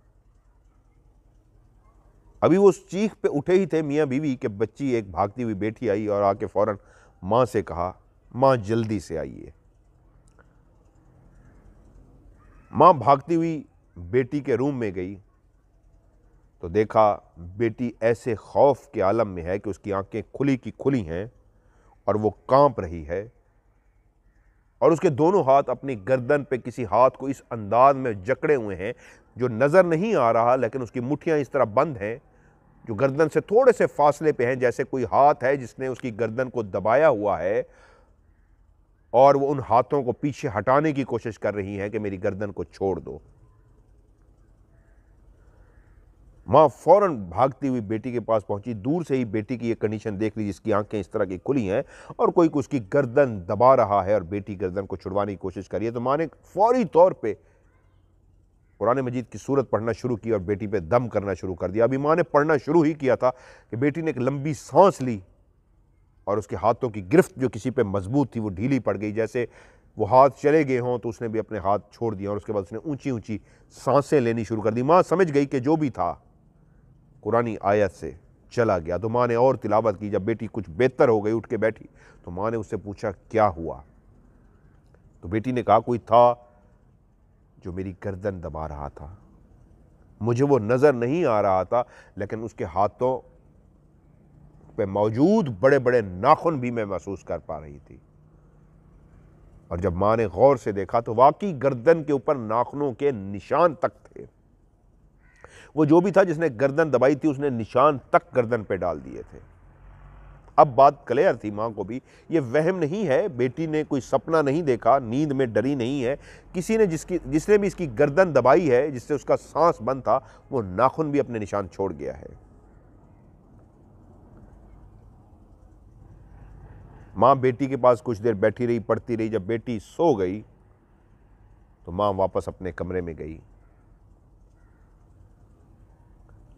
[SPEAKER 1] अभी वो चीख पे उठे ही थे मियाँ बीवी के बच्ची एक भागती हुई बेटी आई और आके फौरन माँ से कहा माँ जल्दी से आइए माँ भागती हुई बेटी के रूम में गई तो देखा बेटी ऐसे खौफ के आलम में है कि उसकी आंखें खुली की खुली हैं और वो कांप रही है और उसके दोनों हाथ अपनी गर्दन पे किसी हाथ को इस अंदाज में जकड़े हुए हैं जो नज़र नहीं आ रहा लेकिन उसकी मुठियाँ इस तरह बंद हैं जो गर्दन से थोड़े से फासले पे हैं जैसे कोई हाथ है जिसने उसकी गर्दन को दबाया हुआ है और वो उन हाथों को पीछे हटाने की कोशिश कर रही हैं कि मेरी गर्दन को छोड़ दो माँ फौरन भागती हुई बेटी के पास पहुंची दूर से ही बेटी की ये कंडीशन देख ली जिसकी आंखें इस तरह की खुली हैं और कोई उसकी गर्दन दबा रहा है और बेटी गर्दन को छुड़वाने की कोशिश कर रही है तो माँ ने फौरी तौर पर कुरान मजीद की सूरत पढ़ना शुरू की और बेटी पे दम करना शुरू कर दिया अभी माँ ने पढ़ना शुरू ही किया था कि बेटी ने एक लंबी सांस ली और उसके हाथों की गिरफ्त जो किसी पे मजबूत थी वो ढीली पड़ गई जैसे वो हाथ चले गए हों तो उसने भी अपने हाथ छोड़ दिया और उसके बाद उसने ऊँची ऊँची सांसें लेनी शुरू कर दी माँ समझ गई कि जो भी था कुरानी आयत से चला गया तो माँ ने और तिलावत की जब बेटी कुछ बेहतर हो गई उठ के बैठी तो माँ ने उससे पूछा क्या हुआ तो बेटी ने कहा कोई था जो मेरी गर्दन दबा रहा था मुझे वो नज़र नहीं आ रहा था लेकिन उसके हाथों पे मौजूद बड़े बड़े नाखून भी मैं महसूस कर पा रही थी और जब माँ ने गौर से देखा तो वाकई गर्दन के ऊपर नाखूनों के निशान तक थे वो जो भी था जिसने गर्दन दबाई थी उसने निशान तक गर्दन पे डाल दिए थे अब बात क्लियर थी माँ को भी ये वहम नहीं है बेटी ने कोई सपना नहीं देखा नींद में डरी नहीं है किसी ने जिसकी जिसने भी इसकी गर्दन दबाई है जिससे उसका सांस बंद था वो नाखून भी अपने निशान छोड़ गया है माँ बेटी के पास कुछ देर बैठी रही पढ़ती रही जब बेटी सो गई तो माँ वापस अपने कमरे में गई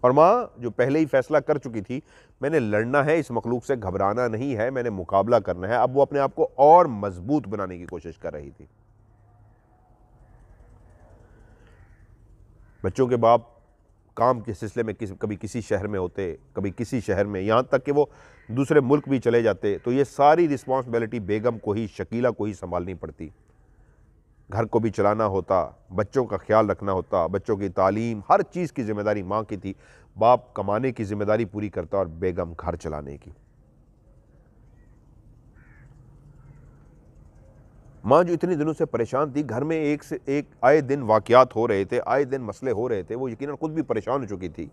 [SPEAKER 1] और माँ जो पहले ही फैसला कर चुकी थी मैंने लड़ना है इस मखलूक से घबराना नहीं है मैंने मुकाबला करना है अब वो अपने आप को और मजबूत बनाने की कोशिश कर रही थी बच्चों के बाप काम के सिलसिले में किस कभी किसी शहर में होते कभी किसी शहर में यहाँ तक कि वो दूसरे मुल्क भी चले जाते तो ये सारी रिस्पॉन्सिबिलिटी बेगम को ही शकीला को ही संभालनी पड़ती घर को भी चलाना होता बच्चों का ख्याल रखना होता बच्चों की तालीम हर चीज़ की ज़िम्मेदारी माँ की थी बाप कमाने की ज़िम्मेदारी पूरी करता और बेगम घर चलाने की माँ जो इतने दिनों से परेशान थी घर में एक से एक आए दिन वाकयात हो रहे थे आए दिन मसले हो रहे थे वो यकीनन खुद भी परेशान हो चुकी थी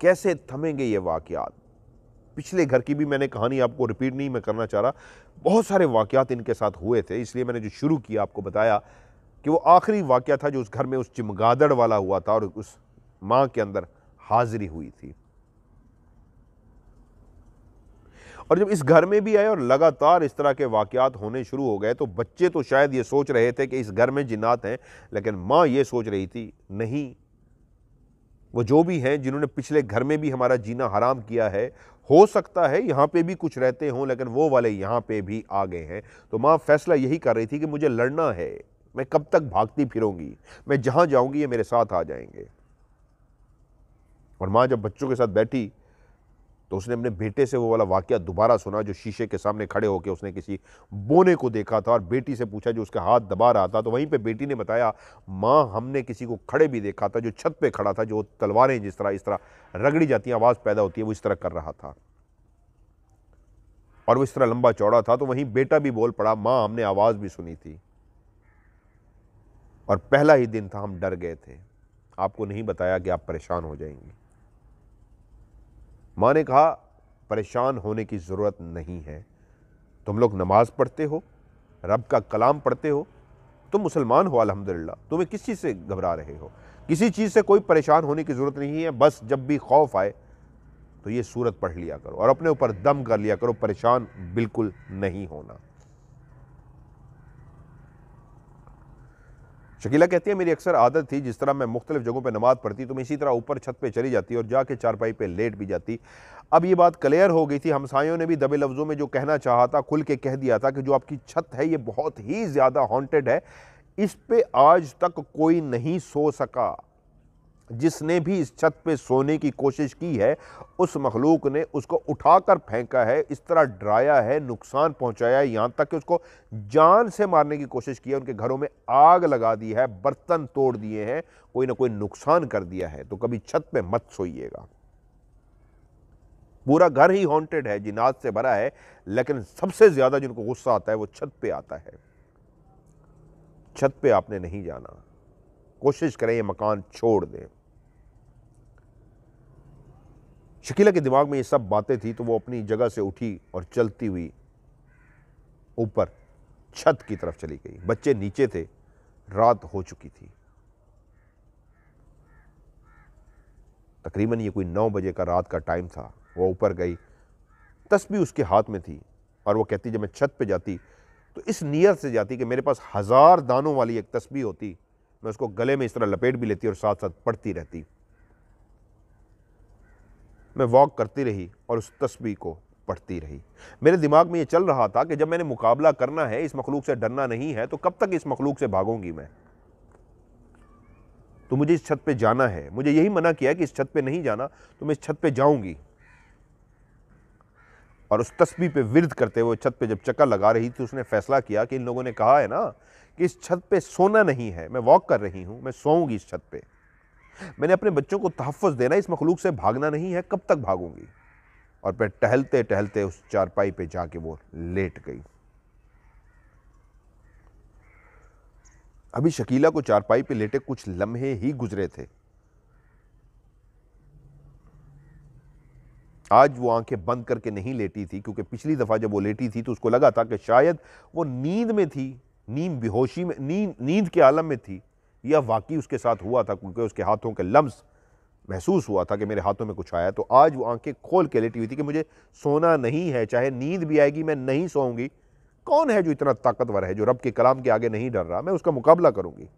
[SPEAKER 1] कैसे थमेंगे ये वाकयात पिछले घर की भी मैंने कहानी आपको रिपीट नहीं मैं करना चाह रहा बहुत सारे वाक़ात इनके साथ हुए थे इसलिए मैंने जो शुरू किया आपको बताया कि वो आखिरी वाक़ था जो उस घर में उस चिमगादड़ वाला हुआ था और उस माँ के अंदर हाजिरी हुई थी और जब इस घर में भी आए और लगातार इस तरह के वाकयात होने शुरू हो गए तो बच्चे तो शायद ये सोच रहे थे कि इस घर में जिन्नात हैं लेकिन माँ ये सोच रही थी नहीं वो जो भी हैं जिन्होंने पिछले घर में भी हमारा जीना हराम किया है हो सकता है यहाँ पे भी कुछ रहते हों लेकिन वो वाले यहाँ पे भी आ गए हैं तो माँ फैसला यही कर रही थी कि मुझे लड़ना है मैं कब तक भागती फिरूंगी मैं जहाँ जाऊँगी ये मेरे साथ आ जाएंगे और माँ जब बच्चों के साथ बैठी तो उसने अपने बेटे से वो वाला वाक्य दोबारा सुना जो शीशे के सामने खड़े होकर उसने किसी बोने को देखा था और बेटी से पूछा जो उसका हाथ दबा रहा था तो वहीं पे बेटी ने बताया माँ हमने किसी को खड़े भी देखा था जो छत पे खड़ा था जो तलवारें जिस तरह इस तरह रगड़ी जाती हैं आवाज़ पैदा होती है वो इस तरह कर रहा था और वो इस तरह लंबा चौड़ा था तो वहीं बेटा भी बोल पड़ा माँ हमने आवाज़ भी सुनी थी और पहला ही दिन था हम डर गए थे आपको नहीं बताया कि आप परेशान हो जाएंगे माँ ने कहा परेशान होने की ज़रूरत नहीं है तुम लोग नमाज़ पढ़ते हो रब का कलाम पढ़ते हो तुम मुसलमान हो अलहमदिल्ला तुम्हें किस चीज़ से घबरा रहे हो किसी चीज़ से कोई परेशान होने की ज़रूरत नहीं है बस जब भी खौफ आए तो ये सूरत पढ़ लिया करो और अपने ऊपर दम कर लिया करो परेशान बिल्कुल नहीं होना शकीला कहती है मेरी अक्सर आदत थी जिस तरह मैं मुख्तलिफ जगहों पर नमाज पढ़ती तो मैं इसी तरह ऊपर छत पर चली जाती और जाके चारपाई पर लेट भी जाती अब ये बात क्लियर हो गई थी हमसायों ने भी दबे लफ्ज़ों में जो कहना चाहा था खुल के कह दिया था कि जो आपकी छत है ये बहुत ही ज़्यादा हॉन्टेड है इस पर आज तक कोई नहीं सो सका जिसने भी इस छत पे सोने की कोशिश की है उस मखलूक ने उसको उठाकर फेंका है इस तरह डराया है नुकसान पहुंचाया है यहाँ तक कि उसको जान से मारने की कोशिश की है उनके घरों में आग लगा दी है बर्तन तोड़ दिए हैं कोई ना कोई नुकसान कर दिया है तो कभी छत पे मत सोइएगा पूरा घर ही हॉन्टेड है जिनाज से भरा है लेकिन सबसे ज़्यादा जिनको गुस्सा आता है वो छत पे आता है छत पे आपने नहीं जाना कोशिश करें ये मकान छोड़ दें शकीला के दिमाग में ये सब बातें थी तो वो अपनी जगह से उठी और चलती हुई ऊपर छत की तरफ चली गई बच्चे नीचे थे रात हो चुकी थी तकरीबन ये कोई नौ बजे का रात का टाइम था वो ऊपर गई तस्बी उसके हाथ में थी और वो कहती जब मैं छत पे जाती तो इस नीयत से जाती कि मेरे पास हज़ार दानों वाली एक तस्वीर होती मैं उसको गले में इस तरह लपेट भी लेती और साथ साथ पढ़ती रहती मैं वॉक करती रही और उस तस्वीर को पढ़ती रही मेरे दिमाग में ये चल रहा था कि जब मैंने मुकाबला करना है इस मखलूक से डरना नहीं है तो कब तक इस मखलूक से भागूंगी मैं तो मुझे इस छत पे जाना है मुझे यही मना किया कि इस छत पे नहीं जाना तो मैं इस छत पे जाऊंगी और उस तस्वीर पे विरद करते हुए छत पे जब चक्कर लगा रही थी तो उसने फैसला किया कि इन लोगों ने कहा है ना कि इस छत पे सोना नहीं है मैं वॉक कर रही हूँ मैं सोऊंगी इस छत पे मैंने अपने बच्चों को तहफ़ देना इस मखलूक से भागना नहीं है कब तक भागूंगी और फिर टहलते टहलते उस चारपाई पे जाके वो लेट गई अभी शकीला को चारपाई पे लेटे कुछ लम्हे ही गुजरे थे आज वो आंखें बंद करके नहीं लेटी थी क्योंकि पिछली दफ़ा जब वो लेटी थी तो उसको लगा था कि शायद वो नींद में थी नींद बेहोशी में नींद नींद के आलम में थी यह वाकई उसके साथ हुआ था क्योंकि उसके हाथों के लम्स महसूस हुआ था कि मेरे हाथों में कुछ आया तो आज वो आंखें खोल के लेटी हुई थी कि मुझे सोना नहीं है चाहे नींद भी आएगी मैं नहीं सोऊंगी कौन है जो इतना ताकतवर है जो रब के कलाम के आगे नहीं डर रहा मैं उसका मुकाबला करूंगी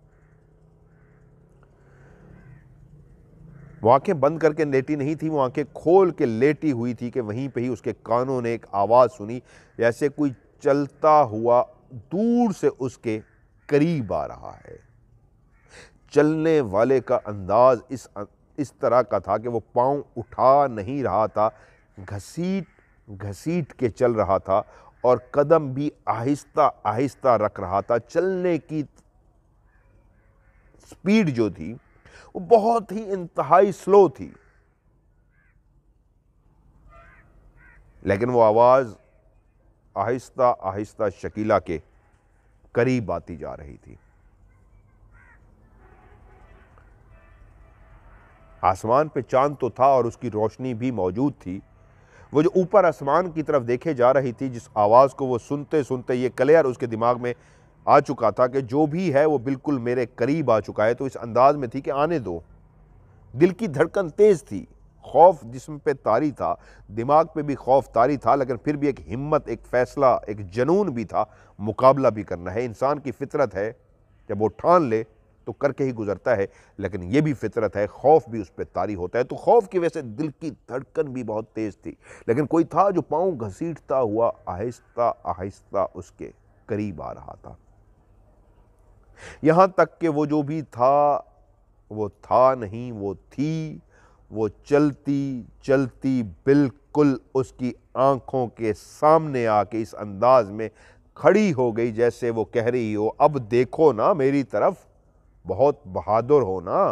[SPEAKER 1] वो आंखें बंद करके लेटी नहीं थी वो आंखें खोल के लेटी हुई थी कि वहीं पे ही उसके कानों ने एक आवाज़ सुनी जैसे कोई चलता हुआ दूर से उसके करीब आ रहा है चलने वाले का अंदाज इस इस तरह का था कि वो पांव उठा नहीं रहा था घसीट घसीट के चल रहा था और कदम भी आहिस्ता आहिस्ता रख रहा था चलने की स्पीड जो थी वो बहुत ही इंतहाई स्लो थी लेकिन वो आवाज़ आहिस्ता आहिस्ता शकीला के करीब आती जा रही थी आसमान पे चांद तो था और उसकी रोशनी भी मौजूद थी वो जो ऊपर आसमान की तरफ देखे जा रही थी जिस आवाज़ को वो सुनते सुनते ये क्लियर उसके दिमाग में आ चुका था कि जो भी है वो बिल्कुल मेरे करीब आ चुका है तो इस अंदाज में थी कि आने दो दिल की धड़कन तेज़ थी खौफ जिसम पे तारी था दिमाग पे भी खौफ तारी था लेकिन फिर भी एक हिम्मत एक फ़ैसला एक जनून भी था मुकाबला भी करना है इंसान की फितरत है जब वो ठान ले तो करके ही गुजरता है लेकिन ये भी फितरत है खौफ भी उस पर तारी होता है तो खौफ की वजह से दिल की धड़कन भी बहुत तेज़ थी लेकिन कोई था जो पाँव घसीटता हुआ आहिस्ता आहिस्ता उसके करीब आ रहा था यहाँ तक कि वो जो भी था वो था नहीं वो थी वो चलती चलती बिल्कुल उसकी आंखों के सामने आके इस अंदाज में खड़ी हो गई जैसे वो कह रही हो अब देखो ना मेरी तरफ बहुत बहादुर हो ना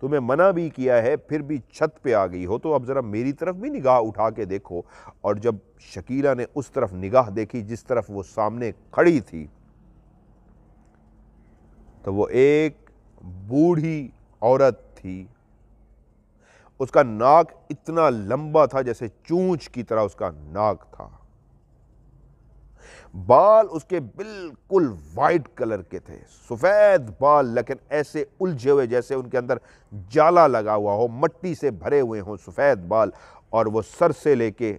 [SPEAKER 1] तुम्हें मना भी किया है फिर भी छत पे आ गई हो तो अब ज़रा मेरी तरफ भी निगाह उठा के देखो और जब शकीला ने उस तरफ निगाह देखी जिस तरफ वो सामने खड़ी थी तो वो एक बूढ़ी औरत थी उसका नाक इतना लंबा था जैसे चूंच की तरह उसका नाक था बाल उसके बिल्कुल वाइट कलर के थे सफ़ेद बाल लेकिन ऐसे उलझे हुए जैसे उनके अंदर जाला लगा हुआ हो मट्टी से भरे हुए हों सफ़ेद बाल और वो सर से लेके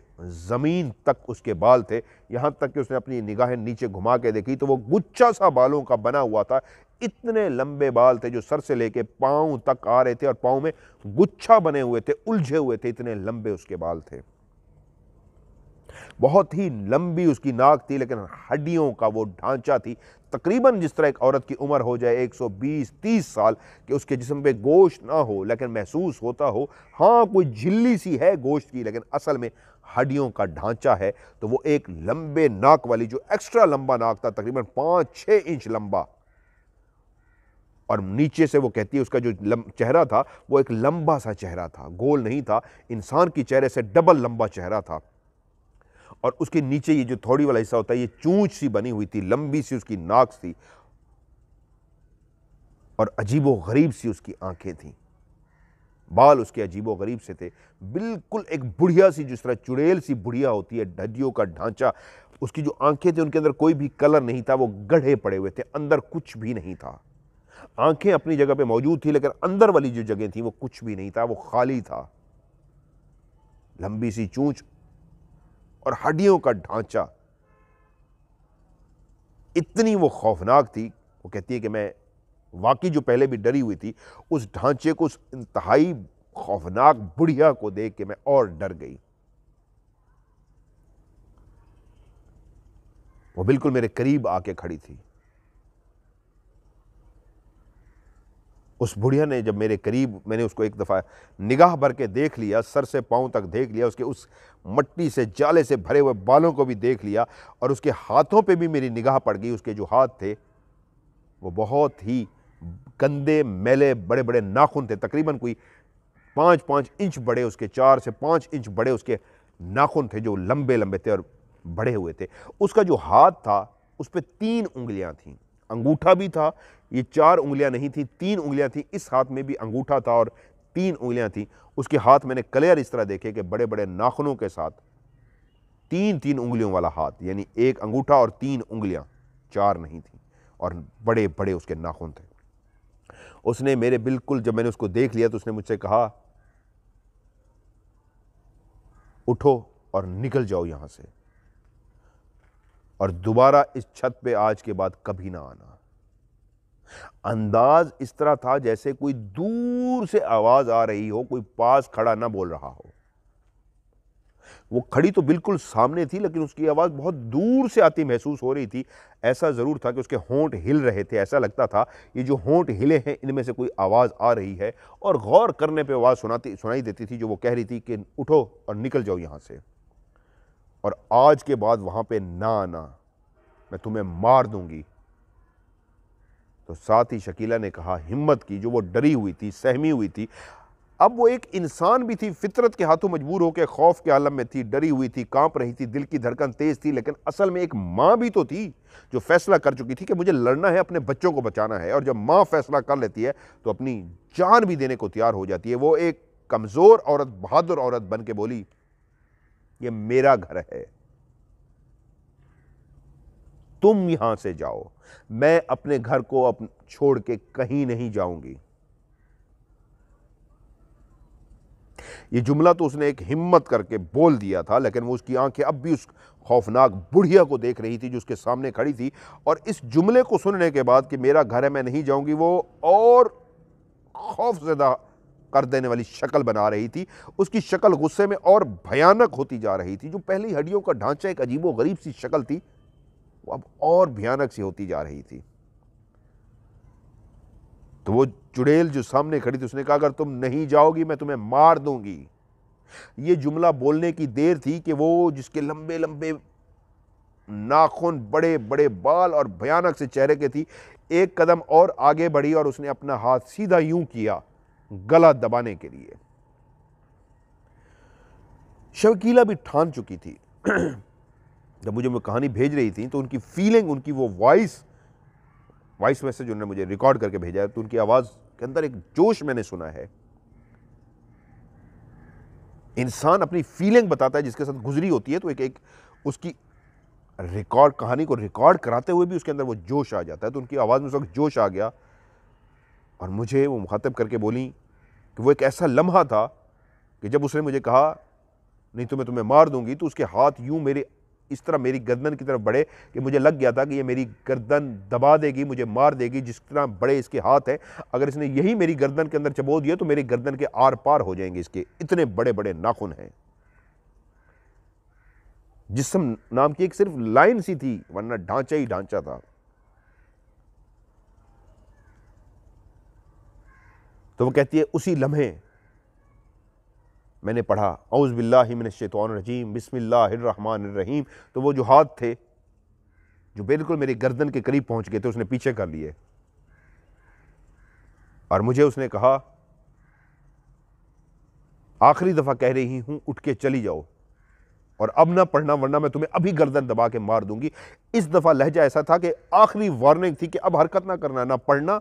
[SPEAKER 1] ज़मीन तक उसके बाल थे यहां तक कि उसने अपनी निगाहें नीचे घुमा के देखी तो वो गुच्छा सा बालों का बना हुआ था इतने लंबे बाल थे जो सर से लेके पाँव तक आ रहे थे और पाँव में गुच्छा बने हुए थे उलझे हुए थे इतने लंबे उसके बाल थे बहुत ही लंबी उसकी नाक थी लेकिन हड्डियों का वो ढांचा थी तकरीबन जिस तरह एक औरत की उम्र हो जाए 120-30 साल कि उसके जिसम पे गोश्त ना हो लेकिन महसूस होता हो हाँ कोई झिल्ली सी है गोश्त की लेकिन असल में हड्डियों का ढांचा है तो वो एक लंबे नाक वाली जो एक्स्ट्रा लंबा नाक था तकरीबन पाँच छः इंच लंबा और नीचे से वो कहती है उसका जो चेहरा था वो एक लंबा सा चेहरा था गोल नहीं था इंसान के चेहरे से डबल लंबा चेहरा था और उसके नीचे ये जो थोड़ी वाला हिस्सा होता है ये चूंच सी बनी हुई थी लंबी सी उसकी नाक थी और अजीबो गरीब सी उसकी आंखें थी बाल उसके अजीबो गरीब से थे बिल्कुल एक बुढ़िया सी जिस तरह चुड़ैल सी बुढ़िया होती है ढडियों का ढांचा उसकी जो आंखें थी उनके अंदर कोई भी कलर नहीं था वो गढ़े पड़े हुए थे अंदर कुछ भी नहीं था आंखें अपनी जगह पे मौजूद थी लेकिन अंदर वाली जो जगह थी वो कुछ भी नहीं था वो खाली था लंबी सी चूंच और हड्डियों का ढांचा इतनी वो खौफनाक थी वो कहती है कि मैं वाकई जो पहले भी डरी हुई थी उस ढांचे को उस इंतहाई खौफनाक बुढ़िया को देख के मैं और डर गई वो बिल्कुल मेरे करीब आके खड़ी थी उस बुढ़िया ने जब मेरे करीब मैंने उसको एक दफ़ा निगाह भर के देख लिया सर से पाँव तक देख लिया उसके उस मट्टी से जाले से भरे हुए बालों को भी देख लिया और उसके हाथों पे भी मेरी निगाह पड़ गई उसके जो हाथ थे वो बहुत ही गंदे मैले बड़े बड़े नाखून थे तकरीबन कोई पाँच पाँच इंच बड़े उसके चार से पाँच इंच बड़े उसके नाखून थे जो लंबे लंबे थे और बड़े हुए थे उसका जो हाथ था उस पर तीन उंगलियाँ थीं अंगूठा भी था ये चार उंगलियां नहीं थी तीन उंगलियां थी इस हाथ में भी अंगूठा था और तीन उंगलियां थी उसके हाथ मैंने क्लियर इस तरह देखे कि बड़े बड़े नाखनों के साथ तीन तीन उंगलियों वाला हाथ यानी एक अंगूठा और तीन उंगलियां चार नहीं थी और बड़े बड़े उसके नाखून थे उसने मेरे बिल्कुल जब मैंने उसको देख लिया तो उसने मुझसे कहा उठो और निकल जाओ यहां से और दोबारा इस छत पे आज के बाद कभी ना आना अंदाज इस तरह था जैसे कोई दूर से आवाज़ आ रही हो कोई पास खड़ा ना बोल रहा हो वो खड़ी तो बिल्कुल सामने थी लेकिन उसकी आवाज़ बहुत दूर से आती महसूस हो रही थी ऐसा ज़रूर था कि उसके होंठ हिल रहे थे ऐसा लगता था ये जो होंठ हिले हैं इनमें से कोई आवाज़ आ रही है और गौर करने पे आवाज़ सुनाती सुनाई देती थी जो वो कह रही थी कि उठो और निकल जाओ यहां से और आज के बाद वहां पे ना आना मैं तुम्हें मार दूंगी तो साथ ही शकीला ने कहा हिम्मत की जो वो डरी हुई थी सहमी हुई थी अब वो एक इंसान भी थी फितरत के हाथों मजबूर होकर खौफ के आलम में थी डरी हुई थी कांप रही थी दिल की धड़कन तेज़ थी लेकिन असल में एक माँ भी तो थी जो फैसला कर चुकी थी कि मुझे लड़ना है अपने बच्चों को बचाना है और जब माँ फैसला कर लेती है तो अपनी जान भी देने को तैयार हो जाती है वो एक कमज़ोर औरत बहादुर औरत बन के बोली ये मेरा घर है तुम यहाँ से जाओ मैं अपने घर को अप छोड़ के कहीं नहीं जाऊंगी ये जुमला तो उसने एक हिम्मत करके बोल दिया था लेकिन वो उसकी आंखें अब भी उस खौफनाक बुढ़िया को देख रही थी जो उसके सामने खड़ी थी और इस जुमले को सुनने के बाद कि मेरा घर है मैं नहीं जाऊंगी वो और खौफजदा कर देने वाली शक्ल बना रही थी उसकी शक्ल गुस्से में और भयानक होती जा रही थी जो पहली हड्डियों का ढांचा एक अजीबो गरीब सी शक्ल थी अब और भयानक सी होती जा रही थी तो वो चुड़ैल जो सामने खड़ी थी उसने कहा अगर तुम नहीं जाओगी मैं तुम्हें मार दूंगी ये जुमला बोलने की देर थी कि वो जिसके लंबे लंबे नाखून बड़े बड़े बाल और भयानक से चेहरे के थी एक कदम और आगे बढ़ी और उसने अपना हाथ सीधा यूं किया गला दबाने के लिए शवकीला भी ठान चुकी थी जब मुझे वो कहानी भेज रही थी तो उनकी फीलिंग उनकी वो वॉइस वॉइस मैसेज उन्होंने मुझे रिकॉर्ड करके भेजा है तो उनकी आवाज़ के अंदर एक जोश मैंने सुना है इंसान अपनी फीलिंग बताता है जिसके साथ गुजरी होती है तो एक एक उसकी रिकॉर्ड कहानी को रिकॉर्ड कराते हुए भी उसके अंदर वो जोश आ जाता है तो उनकी आवाज़ में उस वक्त जोश आ गया और मुझे वो मुखातब करके बोली कि वो एक ऐसा लम्हा था कि जब उसने मुझे कहा नहीं तो मैं तुम्हें मार दूंगी तो उसके हाथ यूं मेरे इस तरह मेरी गर्दन की तरफ बढ़े कि मुझे लग गया था कि ये मेरी गर्दन दबा देगी मुझे मार देगी जिस तरह बड़े इसके हाथ हैं अगर इसने यही मेरी गर्दन के अंदर चबो दिया तो मेरी गर्दन के आर पार हो जाएंगे इसके इतने बड़े बड़े नाखून हैं जिसम नाम की एक सिर्फ लाइन सी थी वरना ढांचा ही ढांचा था तो वो कहती है उसी लम्हे मैंने पढ़ा औज़बिल्लाशैतरजीम बिसमीम तो वो जो हाथ थे जो बिल्कुल मेरी गर्दन के करीब पहुंच गए थे उसने पीछे कर लिए और मुझे उसने कहा आखिरी दफ़ा कह रही हूं उठ के चली जाओ और अब ना पढ़ना वरना मैं तुम्हें अभी गर्दन दबा के मार दूंगी इस दफ़ा लहजा ऐसा था कि आखिरी वार्निंग थी कि अब हरकत ना करना ना पढ़ना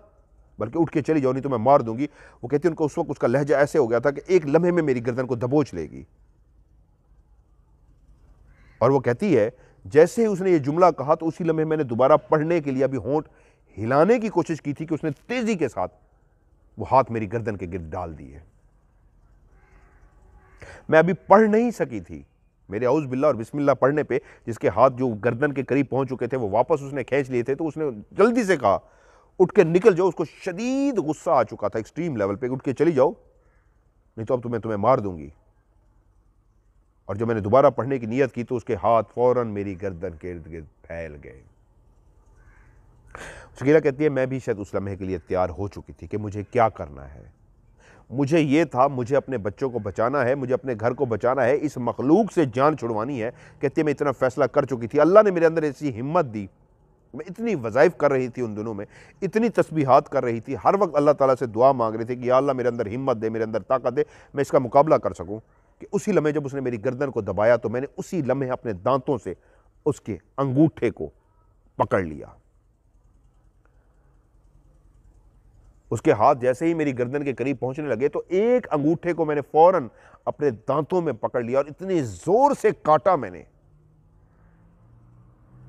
[SPEAKER 1] बल्कि उठ के चली जाओ नहीं तो मैं मार दूंगी वो कहती उनको उस वक्त उसका लहजा ऐसे हो गया था कि एक लम्हे में मेरी गर्दन को दबोच लेगी और वो कहती है जैसे ही उसने ये जुमला कहा तो उसी लम्हे मैंने दोबारा पढ़ने के लिए अभी होंठ हिलाने की कोशिश की थी कि उसने तेजी के साथ वो हाथ मेरी गर्दन के गिर्द डाल दिए मैं अभी पढ़ नहीं सकी थी मेरे औस बिल्ला और बिस्मिल्ला पढ़ने पे जिसके हाथ जो गर्दन के करीब पहुंच चुके थे वो वापस उसने खींच लिए थे तो उसने जल्दी से कहा उठ के निकल जाओ उसको शदीद गुस्सा आ चुका था एक्सट्रीम लेवल पे उठ के चली जाओ नहीं तो अब तुम्हें तुम्हें मार दूंगी और जब मैंने दोबारा पढ़ने की नीयत की तो उसके हाथ फौरन मेरी गर्दन के इर्द गिर्द फैल गए शकीला कहती है मैं भी शायद उस लम्हे के लिए तैयार हो चुकी थी कि मुझे क्या करना है मुझे ये था मुझे अपने बच्चों को बचाना है मुझे अपने घर को बचाना है इस मखलूक से जान छुड़वानी है कहती है मैं इतना फैसला कर चुकी थी अल्लाह ने मेरे अंदर ऐसी हिम्मत दी में इतनी वज़ाइफ़ कर रही थी उन दिनों में इतनी तस्बीहात कर रही थी हर वक्त अल्लाह ताला से दुआ मांग रही थी कि अल्लाह मेरे अंदर हिम्मत दे मेरे अंदर ताकत दे मैं इसका मुकाबला कर सकूँ कि उसी लम्हे जब उसने मेरी गर्दन को दबाया तो मैंने उसी लम्हे अपने दांतों से उसके अंगूठे को पकड़ लिया उसके हाथ जैसे ही मेरी गर्दन के करीब पहुंचने लगे तो एक अंगूठे को मैंने फौरन अपने दांतों में पकड़ लिया और इतने ज़ोर से काटा मैंने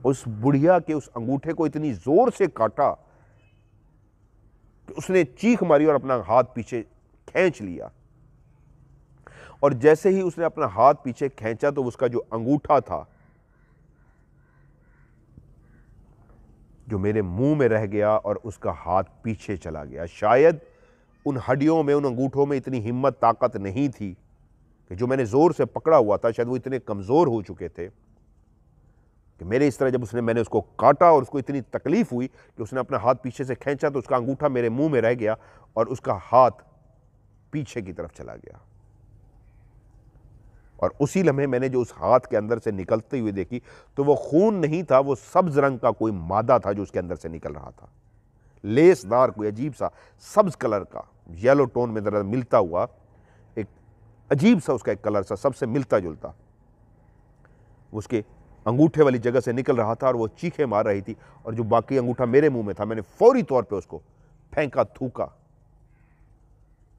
[SPEAKER 1] उस बुढ़िया के उस अंगूठे को इतनी ज़ोर से काटा कि उसने चीख मारी और अपना हाथ पीछे खींच लिया और जैसे ही उसने अपना हाथ पीछे खींचा तो उसका जो अंगूठा था जो मेरे मुंह में रह गया और उसका हाथ पीछे चला गया शायद उन हड्डियों में उन अंगूठों में इतनी हिम्मत ताकत नहीं थी कि जो मैंने ज़ोर से पकड़ा हुआ था शायद वो इतने कमज़ोर हो चुके थे कि मेरे इस तरह जब उसने मैंने उसको काटा और उसको इतनी तकलीफ़ हुई कि उसने अपना हाथ पीछे से खींचा तो उसका अंगूठा मेरे मुंह में रह गया और उसका हाथ पीछे की तरफ चला गया और उसी लम्हे मैंने जो उस हाथ के अंदर से निकलते हुए देखी तो वो खून नहीं था वो सब्ज़ रंग का कोई मादा था जो उसके अंदर से निकल रहा था लेसदार कोई अजीब सा सब्ज़ कलर का येलो टोन में दर मिलता हुआ एक अजीब सा उसका एक कलर सा सबसे मिलता जुलता उसके अंगूठे वाली जगह से निकल रहा था और वो चीखे मार रही थी और जो बाकी अंगूठा मेरे मुंह में था मैंने फौरी तौर पे उसको फेंका थूका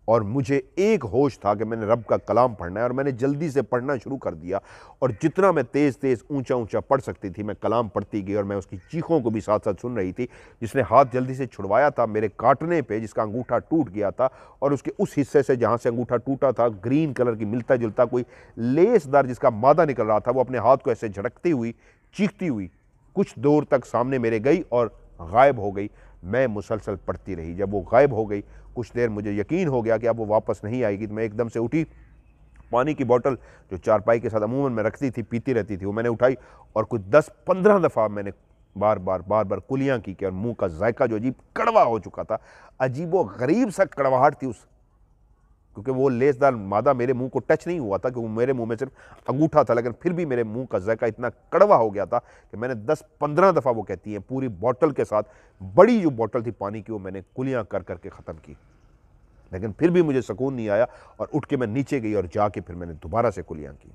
[SPEAKER 1] और मुझे एक होश था कि मैंने रब का कलाम पढ़ना है और मैंने जल्दी से पढ़ना शुरू कर दिया और जितना मैं तेज़ तेज़ ऊंचा ऊंचा पढ़ सकती थी मैं कलाम पढ़ती गई और मैं उसकी चीखों को भी साथ साथ सुन रही थी जिसने हाथ जल्दी से छुड़वाया था मेरे काटने पे जिसका अंगूठा टूट गया था और उसके उस हिस्से से जहाँ से अंगूठा टूटा था ग्रीन कलर की मिलता जुलता कोई लेसदार जिसका मादा निकल रहा था वो अपने हाथ को ऐसे झड़कती हुई चीखती हुई कुछ दूर तक सामने मेरे गई और गायब हो गई मैं मुसलसल पढ़ती रही जब वो गायब हो गई कुछ देर मुझे यकीन हो गया कि अब वो वापस नहीं आएगी तो मैं एकदम से उठी पानी की बोतल जो चारपाई के साथ अमूमन मैं रखती थी पीती रहती थी वो मैंने उठाई और कुछ दस पंद्रह दफ़ा मैंने बार बार बार बार कुलियाँ की कि और मुंह का जायका जो अजीब कड़वा हो चुका था अजीब व गरीब सा कड़वाहट थी उस क्योंकि वो लेसदार मादा मेरे मुंह को टच नहीं हुआ था क्योंकि मेरे मुंह में सिर्फ अंगूठा था लेकिन फिर भी मेरे मुंह का जायका इतना कड़वा हो गया था कि मैंने 10-15 दफ़ा वो कहती है पूरी बॉटल के साथ बड़ी जो बॉटल थी पानी की वो मैंने कुलियाँ कर करके ख़त्म की लेकिन फिर भी मुझे सुकून नहीं आया और उठ के मैं नीचे गई और जाके फिर मैंने दोबारा से कुलियाँ की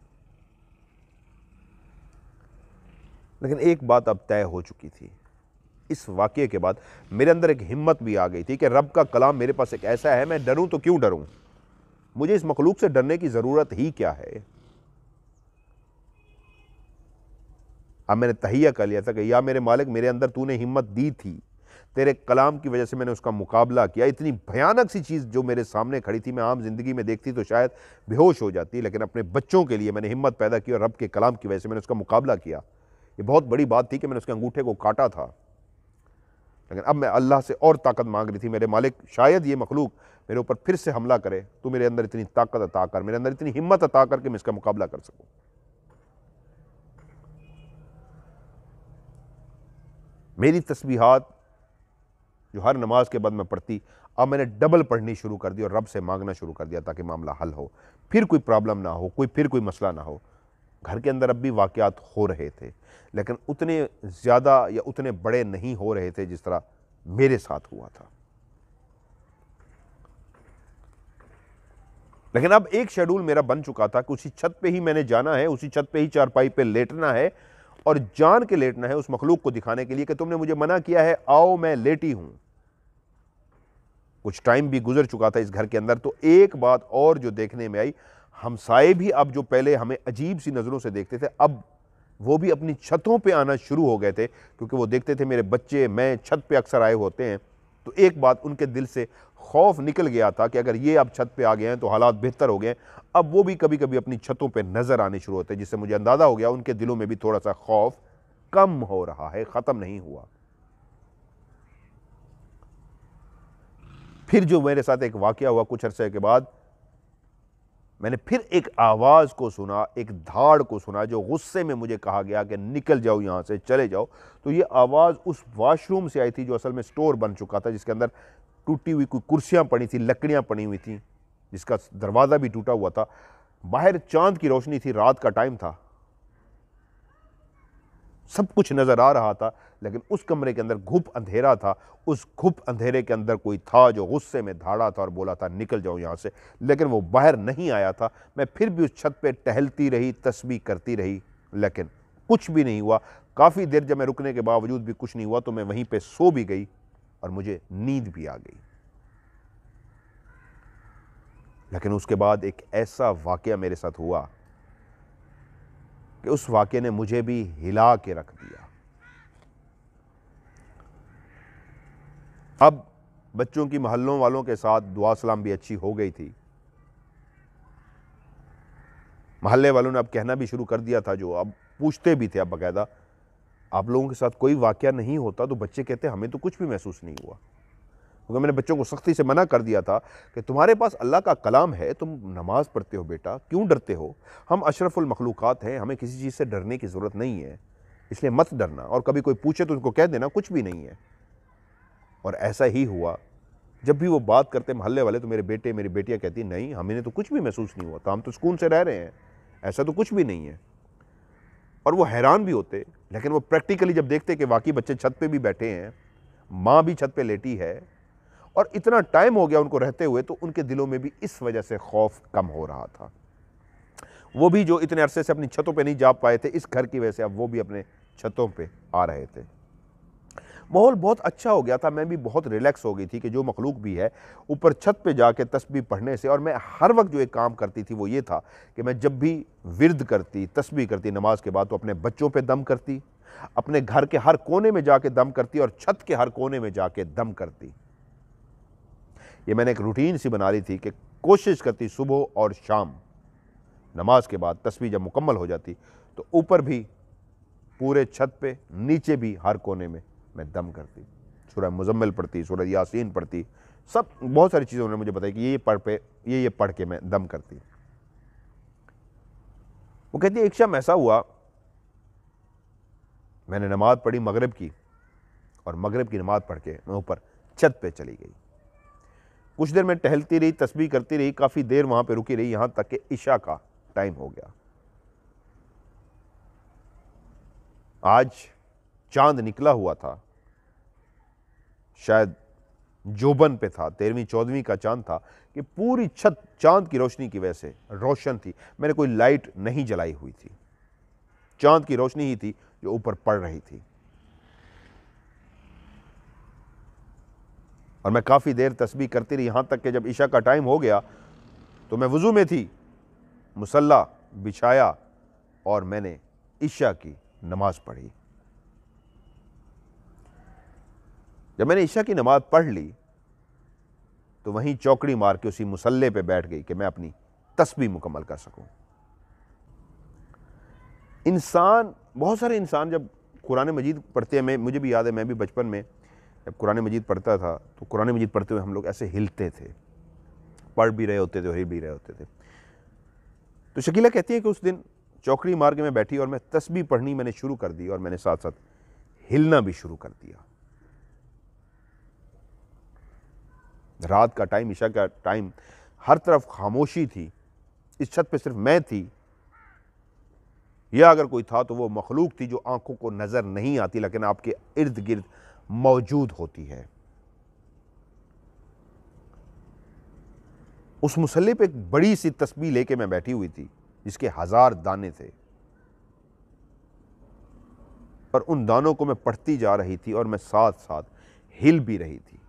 [SPEAKER 1] लेकिन एक बात अब तय हो चुकी थी इस वाक्य के बाद मेरे अंदर एक हिम्मत भी आ गई थी कि रब का कलाम मेरे पास एक ऐसा है मैं डरूं तो क्यों डरूं मुझे इस मखलूक से डरने की ज़रूरत ही क्या है अब मैंने तहिया कर लिया था कि या मेरे मालिक मेरे अंदर तूने हिम्मत दी थी तेरे कलाम की वजह से मैंने उसका मुकाबला किया इतनी भयानक सी चीज़ जो मेरे सामने खड़ी थी मैं आम ज़िंदगी में देखती तो शायद बेहोश हो जाती लेकिन अपने बच्चों के लिए मैंने हिम्मत पैदा की और रब के कलाम की वजह से मैंने उसका मुकाबला किया ये बहुत बड़ी बात थी कि मैंने उसके अंगूठे को काटा था लेकिन अब मैं अल्लाह से और ताकत मांग रही थी मेरे मालिक शायद ये मखलूक मेरे ऊपर फिर से हमला करे तो मेरे अंदर इतनी ताकत अता कर मेरे अंदर इतनी हिम्मत अता करके मैं इसका मुकाबला कर सकूँ मेरी तस्बीहात जो हर नमाज के बाद मैं पढ़ती अब मैंने डबल पढ़नी शुरू कर दी और रब से मांगना शुरू कर दिया ताकि मामला हल हो फिर कोई प्रॉब्लम ना हो कोई फिर कोई मसला ना हो घर के अंदर अब भी वाकयात हो रहे थे लेकिन उतने ज़्यादा या उतने बड़े नहीं हो रहे थे जिस तरह मेरे साथ हुआ था लेकिन अब एक शेड्यूल मेरा बन चुका था कि उसी छत पे ही मैंने जाना है उसी छत पे ही चारपाई पे लेटना है और जान के लेटना है उस मखलूक को दिखाने के लिए कि तुमने मुझे मना किया है आओ मैं लेटी हूं कुछ टाइम भी गुजर चुका था इस घर के अंदर तो एक बात और जो देखने में आई हमसाए भी अब जो पहले हमें अजीब सी नज़रों से देखते थे अब वो भी अपनी छतों पे आना शुरू हो गए थे क्योंकि वो देखते थे मेरे बच्चे मैं छत पे अक्सर आए होते हैं तो एक बात उनके दिल से खौफ निकल गया था कि अगर ये अब छत पे आ गए हैं तो हालात बेहतर हो गए अब वो भी कभी कभी अपनी छतों पे नज़र आने शुरू होते हैं जिससे मुझे अंदाज़ा हो गया उनके दिलों में भी थोड़ा सा खौफ कम हो रहा है ख़त्म नहीं हुआ फिर जो मेरे साथ एक वाक़ हुआ कुछ अरसे के बाद मैंने फिर एक आवाज़ को सुना एक धाड़ को सुना जो गुस्से में मुझे कहा गया कि निकल जाओ यहाँ से चले जाओ तो ये आवाज़ उस वॉशरूम से आई थी जो असल में स्टोर बन चुका था जिसके अंदर टूटी हुई कोई कुर्सियाँ पड़ी थी लकड़ियाँ पड़ी हुई थी जिसका दरवाज़ा भी टूटा हुआ था बाहर चांद की रोशनी थी रात का टाइम था सब कुछ नज़र आ रहा था लेकिन उस कमरे के अंदर घुप अंधेरा था उस घुप अंधेरे के अंदर कोई था जो गुस्से में धाड़ा था और बोला था निकल जाओ यहाँ से लेकिन वो बाहर नहीं आया था मैं फिर भी उस छत पे टहलती रही तस्वीर करती रही लेकिन कुछ भी नहीं हुआ काफ़ी देर जब मैं रुकने के बावजूद भी कुछ नहीं हुआ तो मैं वहीं पर सो भी गई और मुझे नींद भी आ गई लेकिन उसके बाद एक ऐसा वाकया मेरे साथ हुआ कि उस वाक्य ने मुझे भी हिला के रख दिया अब बच्चों की महल्लों वालों के साथ दुआ सलाम भी अच्छी हो गई थी मोहल्ले वालों ने अब कहना भी शुरू कर दिया था जो अब पूछते भी थे अब बाकायदा आप लोगों के साथ कोई वाक़ नहीं होता तो बच्चे कहते हमें तो कुछ भी महसूस नहीं हुआ क्योंकि मैंने बच्चों को सख्ती से मना कर दिया था कि तुम्हारे पास अल्लाह का कलाम है तुम नमाज़ पढ़ते हो बेटा क्यों डरते हो हम अशरफुल मखलूक़ात हैं हमें किसी चीज़ से डरने की ज़रूरत नहीं है इसलिए मत डरना और कभी कोई पूछे तो उनको कह देना कुछ भी नहीं है और ऐसा ही हुआ जब भी वो बात करते महल्ले वाले तो मेरे बेटे मेरी बेटियाँ कहती नहीं हमें तो कुछ भी महसूस नहीं हुआ था हम तो सुकून से रह रहे हैं ऐसा तो कुछ भी नहीं है और वो हैरान भी होते लेकिन वो प्रैक्टिकली जब देखते कि वाकई बच्चे छत पे भी बैठे हैं माँ भी छत पे लेटी है और इतना टाइम हो गया उनको रहते हुए तो उनके दिलों में भी इस वजह से खौफ कम हो रहा था वो भी जो इतने अरसे से अपनी छतों पे नहीं जा पाए थे इस घर की वजह से अब वो भी अपने छतों पे आ रहे थे माहौल बहुत अच्छा हो गया था मैं भी बहुत रिलैक्स हो गई थी कि जो मखलूक भी है ऊपर छत पे जाके तस्बी पढ़ने से और मैं हर वक्त जो एक काम करती थी वो ये था कि मैं जब भी विरद करती तस्बी करती नमाज के बाद तो अपने बच्चों पर दम करती अपने घर के हर कोने में जाके दम करती और छत के हर कोने में जाके दम करती ये मैंने एक रूटीन सी बना ली थी कि कोशिश करती सुबह और शाम नमाज के बाद तस्वीर जब मुकम्मल हो जाती तो ऊपर भी पूरे छत पे नीचे भी हर कोने में मैं दम करती सुरह मुजम्मिल पढ़ती सूरह यासीन पढ़ती सब बहुत सारी चीज़ें उन्होंने मुझे बताई कि ये पढ़ पे ये ये पढ़ के मैं दम करती वो कहती है एक शाम ऐसा हुआ मैंने नमाज पढ़ी मगरब की और मगरब की नमाज पढ़ के मैं ऊपर छत पे चली गई कुछ देर में टहलती रही तस्वीर करती रही काफ़ी देर वहाँ पे रुकी रही यहाँ तक कि ईशा का टाइम हो गया आज चांद निकला हुआ था शायद जोबन पे था तेरहवीं चौदहवीं का चांद था कि पूरी छत चांद की रोशनी की वजह से रोशन थी मैंने कोई लाइट नहीं जलाई हुई थी चांद की रोशनी ही थी जो ऊपर पड़ रही थी और मैं काफ़ी देर तस्बी करती रही यहाँ तक कि जब ईशा का टाइम हो गया तो मैं वज़ू में थी मुसल्ला बिछाया और मैंने ईशा की नमाज़ पढ़ी जब मैंने ईशा की नमाज़ पढ़ ली तो वहीं चौकड़ी मार के उसी मुसल्ले पे बैठ गई कि मैं अपनी तस्वी मुकम्मल कर सकूं इंसान बहुत सारे इंसान जब कुरान मजीद पढ़ते हैं मैं मुझे भी याद है मैं भी बचपन में जब कुरान मजीद पढ़ता था तो कुरान मजीद पढ़ते हुए हम लोग ऐसे हिलते थे पढ़ भी रहे होते थे और हिल भी रहे होते थे तो शकीला कहती है कि उस दिन चौकड़ी मार के मैं बैठी और मैं तस्बी पढ़नी मैंने शुरू कर दी और मैंने साथ साथ हिलना भी शुरू कर दिया रात का टाइम ईशा का टाइम हर तरफ खामोशी थी इस छत पे सिर्फ मैं थी या अगर कोई था तो वो मखलूक थी जो आंखों को नज़र नहीं आती लेकिन आपके इर्द गिर्द मौजूद होती है उस मुसल्ले पे एक बड़ी सी तस्वीर लेके मैं बैठी हुई थी जिसके हज़ार दाने थे पर उन दानों को मैं पढ़ती जा रही थी और मैं साथ साथ हिल भी रही थी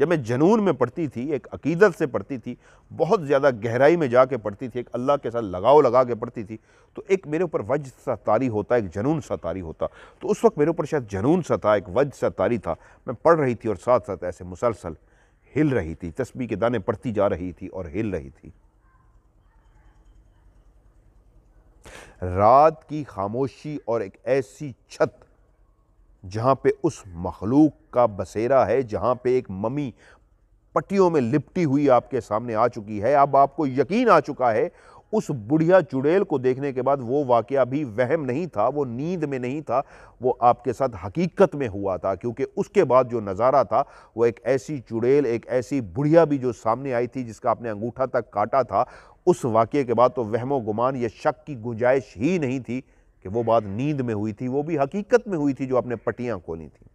[SPEAKER 1] जब मैं जनून में पढ़ती थी एक अकीदत से पढ़ती थी बहुत ज़्यादा गहराई में जा के पढ़ती थी एक अल्लाह के साथ लगाव लगा के पढ़ती थी तो एक मेरे ऊपर वज सा तारी होता एक जनून सा तारी होता तो उस वक्त मेरे ऊपर शायद जनून सा था एक वज सा तारी था मैं पढ़ रही थी और साथ साथ ऐसे मुसलसल हिल रही थी तस्बी के दाने पढ़ती जा रही थी और हिल रही थी रात की खामोशी और एक ऐसी छत जहाँ पे उस मखलूक का बसेरा है जहाँ पे एक ममी पट्टियों में लिपटी हुई आपके सामने आ चुकी है अब आपको यकीन आ चुका है उस बुढ़िया चुड़ैल को देखने के बाद वो वाक़ भी वहम नहीं था वो नींद में नहीं था वो आपके साथ हकीकत में हुआ था क्योंकि उसके बाद जो नज़ारा था वो एक ऐसी चुड़ैल एक ऐसी बुढ़िया भी जो सामने आई थी जिसका आपने अंगूठा तक काटा था उस वाक़े के बाद तो वहमो गुमान या शक की गुंजाइश ही नहीं थी कि वो बात नींद में हुई थी वो भी हकीकत में हुई थी जो आपने पटियां खोली थी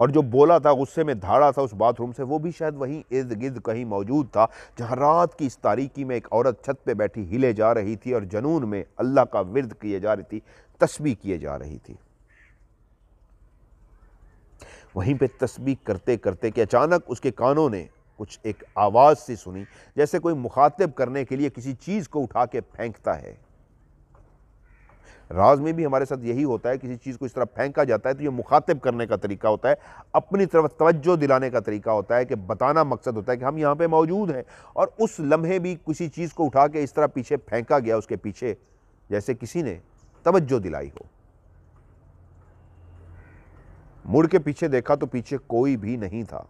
[SPEAKER 1] और जो बोला था गुस्से में धाड़ा था उस बाथरूम से वो भी शायद वहीं इर्द गिर्द कहीं मौजूद था जहां रात की इस तारीकी में एक औरत छत पे बैठी हिले जा रही थी और जनून में अल्लाह का विर्द किए जा रही थी तस्बी किए जा रही थी वहीं पे तस्बी करते करते कि अचानक उसके कानों ने कुछ एक आवाज़ सी सुनी जैसे कोई मुखातिब करने के लिए किसी चीज़ को उठा के फेंकता है राज में भी हमारे साथ यही होता है किसी चीज़ को इस तरह फेंका जाता है तो ये मुखातिब करने का तरीका होता है अपनी तरफ तवज्जो दिलाने का तरीका होता है कि बताना मकसद होता है कि हम यहाँ पे मौजूद हैं और उस लम्हे भी किसी चीज़ को उठा के इस तरह पीछे फेंका गया उसके पीछे जैसे किसी ने तवज्जो दिलाई हो मुड़ के पीछे देखा तो पीछे कोई भी नहीं था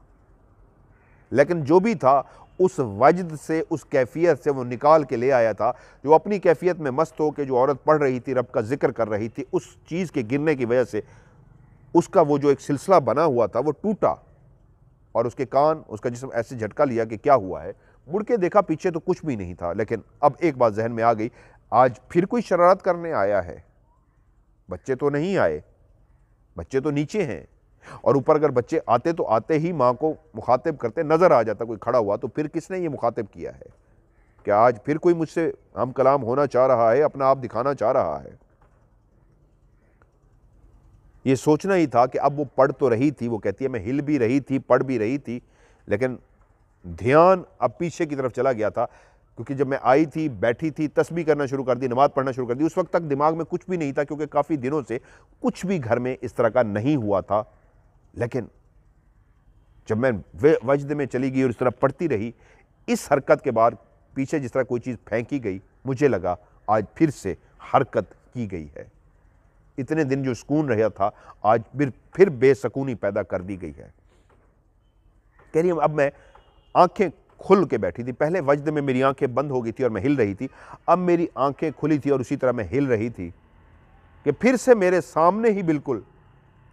[SPEAKER 1] लेकिन जो भी था उस वजद से उस कैफियत से वो निकाल के ले आया था जो अपनी कैफियत में मस्त हो के जो औरत पढ़ रही थी रब का जिक्र कर रही थी उस चीज़ के गिरने की वजह से उसका वो जो एक सिलसिला बना हुआ था वो टूटा और उसके कान उसका जिसम ऐसे झटका लिया कि क्या हुआ है मुड़ के देखा पीछे तो कुछ भी नहीं था लेकिन अब एक बात जहन में आ गई आज फिर कोई शरारत करने आया है बच्चे तो नहीं आए बच्चे तो नीचे हैं और ऊपर अगर बच्चे आते तो आते ही माँ को मुखातिब करते नज़र आ जाता कोई खड़ा हुआ तो फिर किसने ये मुखातिब किया है क्या आज फिर कोई मुझसे हम कलाम होना चाह रहा है अपना आप दिखाना चाह रहा है ये सोचना ही था कि अब वो पढ़ तो रही थी वो कहती है मैं हिल भी रही थी पढ़ भी रही थी लेकिन ध्यान अब पीछे की तरफ चला गया था क्योंकि जब मैं आई थी बैठी थी तस्बी करना शुरू कर दी नमाज़ पढ़ना शुरू कर दी उस वक्त तक दिमाग में कुछ भी नहीं था क्योंकि काफ़ी दिनों से कुछ भी घर में इस तरह का नहीं हुआ था लेकिन जब मैं वजद में चली गई और इस तरह पढ़ती रही इस हरकत के बाद पीछे जिस तरह कोई चीज़ फेंकी गई मुझे लगा आज फिर से हरकत की गई है इतने दिन जो सुकून रहा था आज फिर फिर बेसकूनी पैदा कर दी गई है कह रही अब मैं आंखें खुल के बैठी थी पहले वजद में मेरी आंखें बंद हो गई थी और मैं हिल रही थी अब मेरी आंखें खुली थी और उसी तरह मैं हिल रही थी कि फिर से मेरे सामने ही बिल्कुल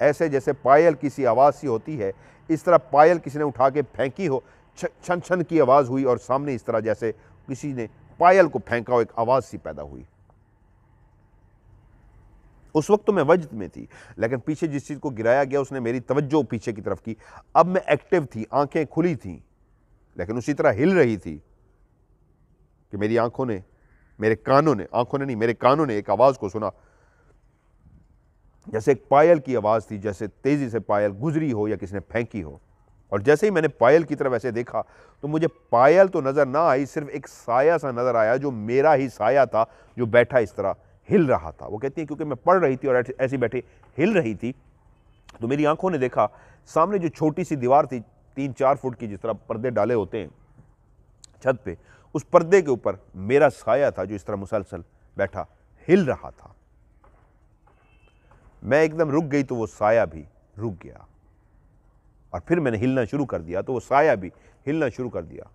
[SPEAKER 1] ऐसे जैसे पायल किसी आवाज़ सी होती है इस तरह पायल किसी ने उठा के फेंकी हो छन छन की आवाज़ हुई और सामने इस तरह जैसे किसी ने पायल को फेंका हो एक आवाज़ सी पैदा हुई उस वक्त तो मैं वजद में थी लेकिन पीछे जिस चीज़ को गिराया गया उसने मेरी तवज्जो पीछे की तरफ की अब मैं एक्टिव थी आंखें खुली थी लेकिन उसी तरह हिल रही थी कि मेरी आंखों ने मेरे कानों ने आंखों ने नहीं मेरे कानों ने एक आवाज़ को सुना जैसे एक पायल की आवाज़ थी जैसे तेज़ी से पायल गुजरी हो या किसी ने फेंकी हो और जैसे ही मैंने पायल की तरफ ऐसे देखा तो मुझे पायल तो नज़र ना आई सिर्फ एक साया सा नज़र आया जो मेरा ही साया था जो बैठा इस तरह हिल रहा था वो कहती है क्योंकि मैं पढ़ रही थी और ऐसी बैठी हिल रही थी तो मेरी आंखों ने देखा सामने जो छोटी सी दीवार थी तीन चार फुट की जिस तरह पर्दे डाले होते हैं छत पे उस पर्दे के ऊपर मेरा साया था जो इस तरह मुसलसल बैठा हिल रहा था मैं एकदम रुक गई तो वो साया भी रुक गया और फिर मैंने हिलना शुरू कर दिया तो वो साया भी हिलना शुरू कर दिया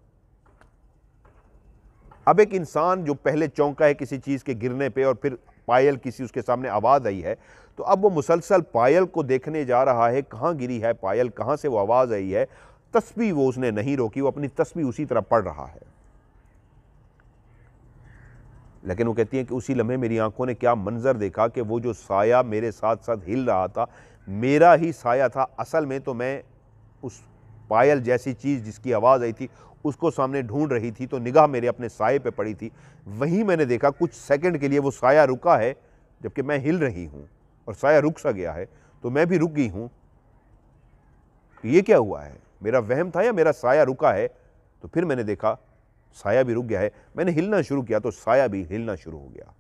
[SPEAKER 1] अब एक इंसान जो पहले चौंका है किसी चीज़ के गिरने पे और फिर पायल किसी उसके सामने आवाज़ आई है तो अब वो मुसलसल पायल को देखने जा रहा है कहाँ गिरी है पायल कहाँ से वो आवाज़ आई है तस्वीर वो उसने नहीं रोकी वो अपनी तस्वीर उसी तरह पढ़ रहा है लेकिन वो कहती हैं कि उसी लम्हे मेरी आंखों ने क्या मंजर देखा कि वो जो साया मेरे साथ साथ हिल रहा था मेरा ही साया था असल में तो मैं उस पायल जैसी चीज़ जिसकी आवाज़ आई थी उसको सामने ढूंढ रही थी तो निगाह मेरे अपने साय पे पड़ी थी वहीं मैंने देखा कुछ सेकंड के लिए वो साया रुका है जबकि मैं हिल रही हूँ और साया रुक सा गया है तो मैं भी रुक गई हूँ ये क्या हुआ है मेरा वहम था या मेरा साया रुका है तो फिर मैंने देखा साया भी रुक गया है मैंने हिलना शुरू किया तो साया भी हिलना शुरू हो गया